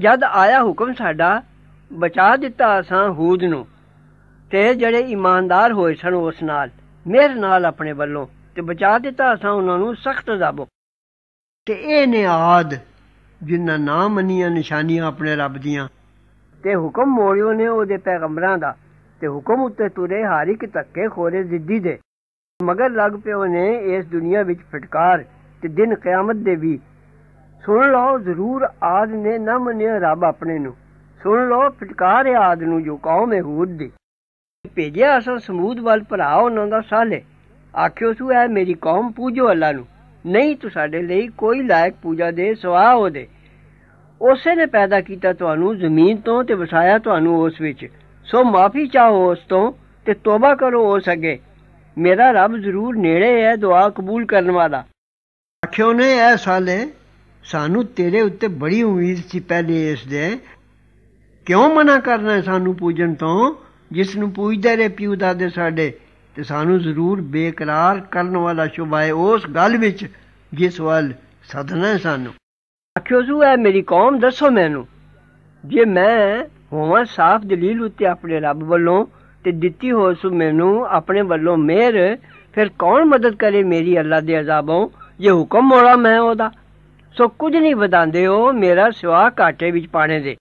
ਜਦ ਆਇਆ ਹੁਕਮ ਸਾਡਾ ਬਚਾ ਦਿੱਤਾ ਅਸਾਂ ਹੂਦ ਨੂੰ ਤੇ ਜਿਹੜੇ ਇਮਾਨਦਾਰ ਹੋਏ ਸਨ ਉਸ ਨਾਲ ਮਿਹਰ ਨਾਲ ਆਪਣੇ ਵੱਲੋਂ ਤੇ ਬਚਾ ਦਿੱਤਾ ਅਸਾਂ ਉਹਨਾਂ ਨੂੰ ਸਖਤ ਅਜ਼ਾਬੋਂ ਤੇ ਇਹ ਨੇ ਆਦ ਜਿਨ੍ਹਾਂ ਨਾ ਮੰਨੀਆਂ ਨਿਸ਼ਾਨੀਆਂ ਆਪਣੇ ਰੱਬ ਦੀਆਂ ਤੇ ਹੁਕਮ ਮੋੜਿਓ ਨੇ ਉਹਦੇ ਪੈਗੰਬਰਾਂ ਦਾ ਤੇ ਹੁਕਮ ਉੱਤੇ ਤੁਰੇ ਹਾਰੀ ਕਿ ਤੱਕੇ ਖੋਰੇ ਜ਼ਿੱਦੀ ਦੇ ਮਗਰ ਲੱਗ ਪਿਓ ਨੇ ਇਸ ਦੁਨੀਆ ਵਿੱਚ ਫਟਕਾਰ ਤੇ ਦਿਨ ਕਿਆਮਤ ਦੇ ਵੀ ਸੁਣ ਲਓ ਜ਼ਰੂਰ ਆਦ ਨੇ ਨਾ ਮੰਨਿਆ ਰੱਬ ਆਪਣੇ ਨੂੰ ਸੁਣ ਲਓ ਫਟਕਾਰ ਆਦ ਨੂੰ ਜੋ ਕੌਮ ਹੈ ਹੂਦ ਦੀ ਭੇਜਿਆ ਅਸਾਂ ਸਮੂਦ ਵੱਲ ਭਰਾ ਉਹਨਾਂ ਦਾ ਸਾਲੇ ਆਖਿਓ ਸੁ ਐ ਮੇਰੀ ਕੌਮ ਪੂਜੋ ਅੱਲਾ ਨੂੰ ਨਹੀਂ ਤੂੰ ਸਾਡੇ ਲਈ ਕੋਈ ਲਾਇਕ ਪੂਜਾ ਦੇ ਸਵਾ ਹੋ ਦੇ ਉਸੇ ਨੇ ਪੈਦਾ ਕੀਤਾ ਤੁਹਾਨੂੰ ਜ਼ਮੀਨ ਤੋਂ ਤੇ ਵਸਾਇਆ ਤੁਹਾਨੂੰ ਉਸ ਵਿੱਚ ਸੋ ਮਾਫੀ ਚਾਹੋ ਉਸ ਤੋਂ ਤੇ ਤੋਬਾ ਕਰੋ ਹੋ ਸਕੇ ਮੇਰਾ ਰੱਬ ਜ਼ਰੂਰ ਨੇੜੇ ਹੈ ਦੁਆ ਕਬੂਲ ਕਰਨ ਵਾਲਾ ਆਖਿਓ ਨੇ ਐ ਸਾਲੇ ਸਾਨੂੰ ਤੇਰੇ ਉੱਤੇ ਬੜੀ ਉਮੀਦ ਸੀ ਪਹਿਲੇ ਇਸ ਦੇ ਕਿਉਂ ਮਨਾ ਕਰਨਾ ਸਾਨੂੰ ਪੂਜਣ ਤੋਂ ਜਿਸ ਨੂੰ ਪੂਜਦੇ ਰੇ ਪਿਉ ਦਾਦੇ ਸਾਡੇ ਤੇ ਸਾਨੂੰ ਜ਼ਰੂਰ ਬੇਕਰਾਰ ਕਰਨ ਵਾਲਾ ਸ਼ੁਭਾ ਹੈ ਉਸ ਗੱਲ ਵਿੱਚ ਜਿਸ ਵੱਲ ਸਦਨਾ ਸਾਨੂੰ ਆਖਿਓ ਜੂ ਹੈ ਮੇਰੀ ਕੌਮ ਦੱਸੋ ਮੈਨੂੰ ਜੇ ਮੈਂ ਹੋਵਾਂ ਸਾਫ਼ ਦਲੀਲ ਉੱਤੇ ਆਪਣੇ ਰੱਬ ਵੱਲੋਂ ਤੇ ਦਿੱਤੀ ਹੋ ਸੋ ਮੈਨੂੰ ਆਪਣੇ ਵੱਲੋਂ ਮਿਹਰ ਫਿਰ ਕੌਣ ਮਦਦ ਕਰੇ ਮੇਰੀ ਅੱਲਾ ਦੇ ਅਜ਼ਾਬੋਂ ਇਹ ਹੁਕਮ ਮੋੜਾ ਮੈਂ ਉਹਦਾ ਸੋ ਕੁਝ ਨਹੀਂ ਬਦਾਂਦੇ ਹੋ ਮੇਰਾ ਸਿਵਾ ਘਾਟੇ ਵਿੱਚ ਪਾਣੇ ਦੇ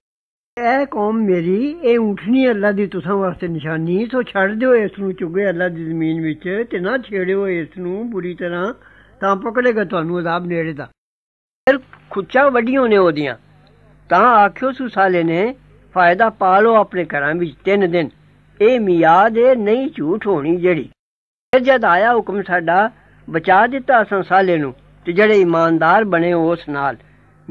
ਇਹ ਕੌਮ ਮੇਰੀ ਇਹ ਉਠਣੀ ਅੱਲਾ ਦੀ ਤੁਸਾਂ ਵਾਸਤੇ ਨਿਸ਼ਾਨੀ ਸੋ ਛੱਡ ਦਿਓ ਇਸ ਨੂੰ ਚੁਗੇ ਅੱਲਾ ਦੀ ਜ਼ਮੀਨ ਵਿੱਚ ਤੇ ਨਾ ਛੇੜਿਓ ਇਸ ਨੂੰ ਬੁਰੀ ਤਰ੍ਹਾਂ ਤਾਂ ਪਕੜੇਗਾ ਤੁਹਾਨੂੰ ਅਜ਼ਾਬ ਨੇੜੇ ਦਾ ਫਿਰ ਖੁੱਚਾ ਵੱਡੀਆਂ ਨੇ ਉਹਦੀਆਂ ਤਾਂ ਆਖਿਓ ਸੁਸਾਲੇ ਨੇ ਫਾਇਦਾ ਪਾ ਲਓ ਆਪਣੇ ਘਰਾਂ ਵਿੱਚ ਤਿੰਨ ਦਿਨ ਇਹ ਮਿਆਦ ਇਹ ਨਹੀਂ ਝੂਠ ਹੋਣੀ ਜਿਹੜੀ ਫਿਰ ਜਦ ਆਇਆ ਹੁਕਮ ਸਾਡਾ ਬਚਾ ਦਿੱਤਾ ਸੰਸਾਲੇ ਨੂੰ ਤੇ ਜਿਹੜੇ ਇਮਾਨਦਾਰ ਬਣੇ ਉਸ ਨਾਲ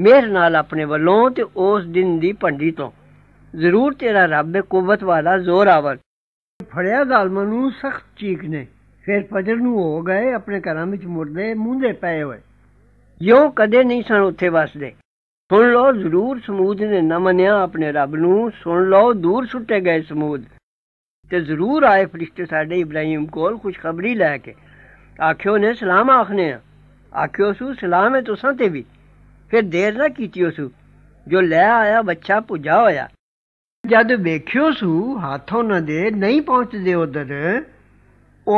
ਮਿਹਰ ਨਾਲ ਆਪਣੇ ਵੱਲੋਂ ਤੇ ਉਸ ਦਿਨ ਦੀ ਪੰਡੀ ਤੋਂ ਜ਼ਰੂਰ ਤੇਰਾ ਰੱਬ ਕੁਵਤ ਵਾਲਾ ਜ਼ੋਰ ਆਵਰ ਫੜਿਆ ਜ਼ਾਲਮਾਂ ਨੂੰ ਸਖਤ ਚੀਕ ਨੇ ਫਿਰ ਫਜਰ ਨੂੰ ਹੋ ਗਏ ਆਪਣੇ ਘਰਾਂ ਵਿੱਚ ਮੁਰਦੇ ਮੂੰਦੇ ਪਏ ਹੋਏ ਯੋ ਕਦੇ ਨਹੀਂ ਸਨ ਉੱਥੇ ਵਸਦੇ ਸੁਣ ਲਓ ਜ਼ਰੂਰ ਸਮੂਦ ਨੇ ਨਾ ਮੰਨਿਆ ਆਪਣੇ ਰੱਬ ਨੂੰ ਸੁਣ ਲਓ ਦੂਰ ਸੁੱਟੇ ਗਏ ਸਮੂਦ ਤੇ ਜ਼ਰੂਰ ਆਏ ਫਰਿਸ਼ਤੇ ਸਾਡੇ ਇਬਰਾਹੀਮ ਕੋਲ ਖੁਸ਼ਖਬਰੀ ਲੈ ਕੇ ਆਖਿਓ ਨੇ ਸਲਾਮ ਆਖਨੇ ਆ ਆਖਿਓ ਸੂ ਸਲਾਮ ਹੈ ਤੁਸਾਂ ਤੇ ਵੀ ਫਿਰ ਦੇਰ ਨਾ ਕੀਤੀਓ ਉਸ ਜੋ ਲੈ ਆਇਆ ਬੱਚਾ ਪੁਜਾ ਹੋਇਆ ਜਦ ਵੇਖਿਓ ਸੂ ਹੱਥੋਂ ਨਾ ਦੇ ਨਹੀਂ ਪਹੁੰਚਦੇ ਉਧਰ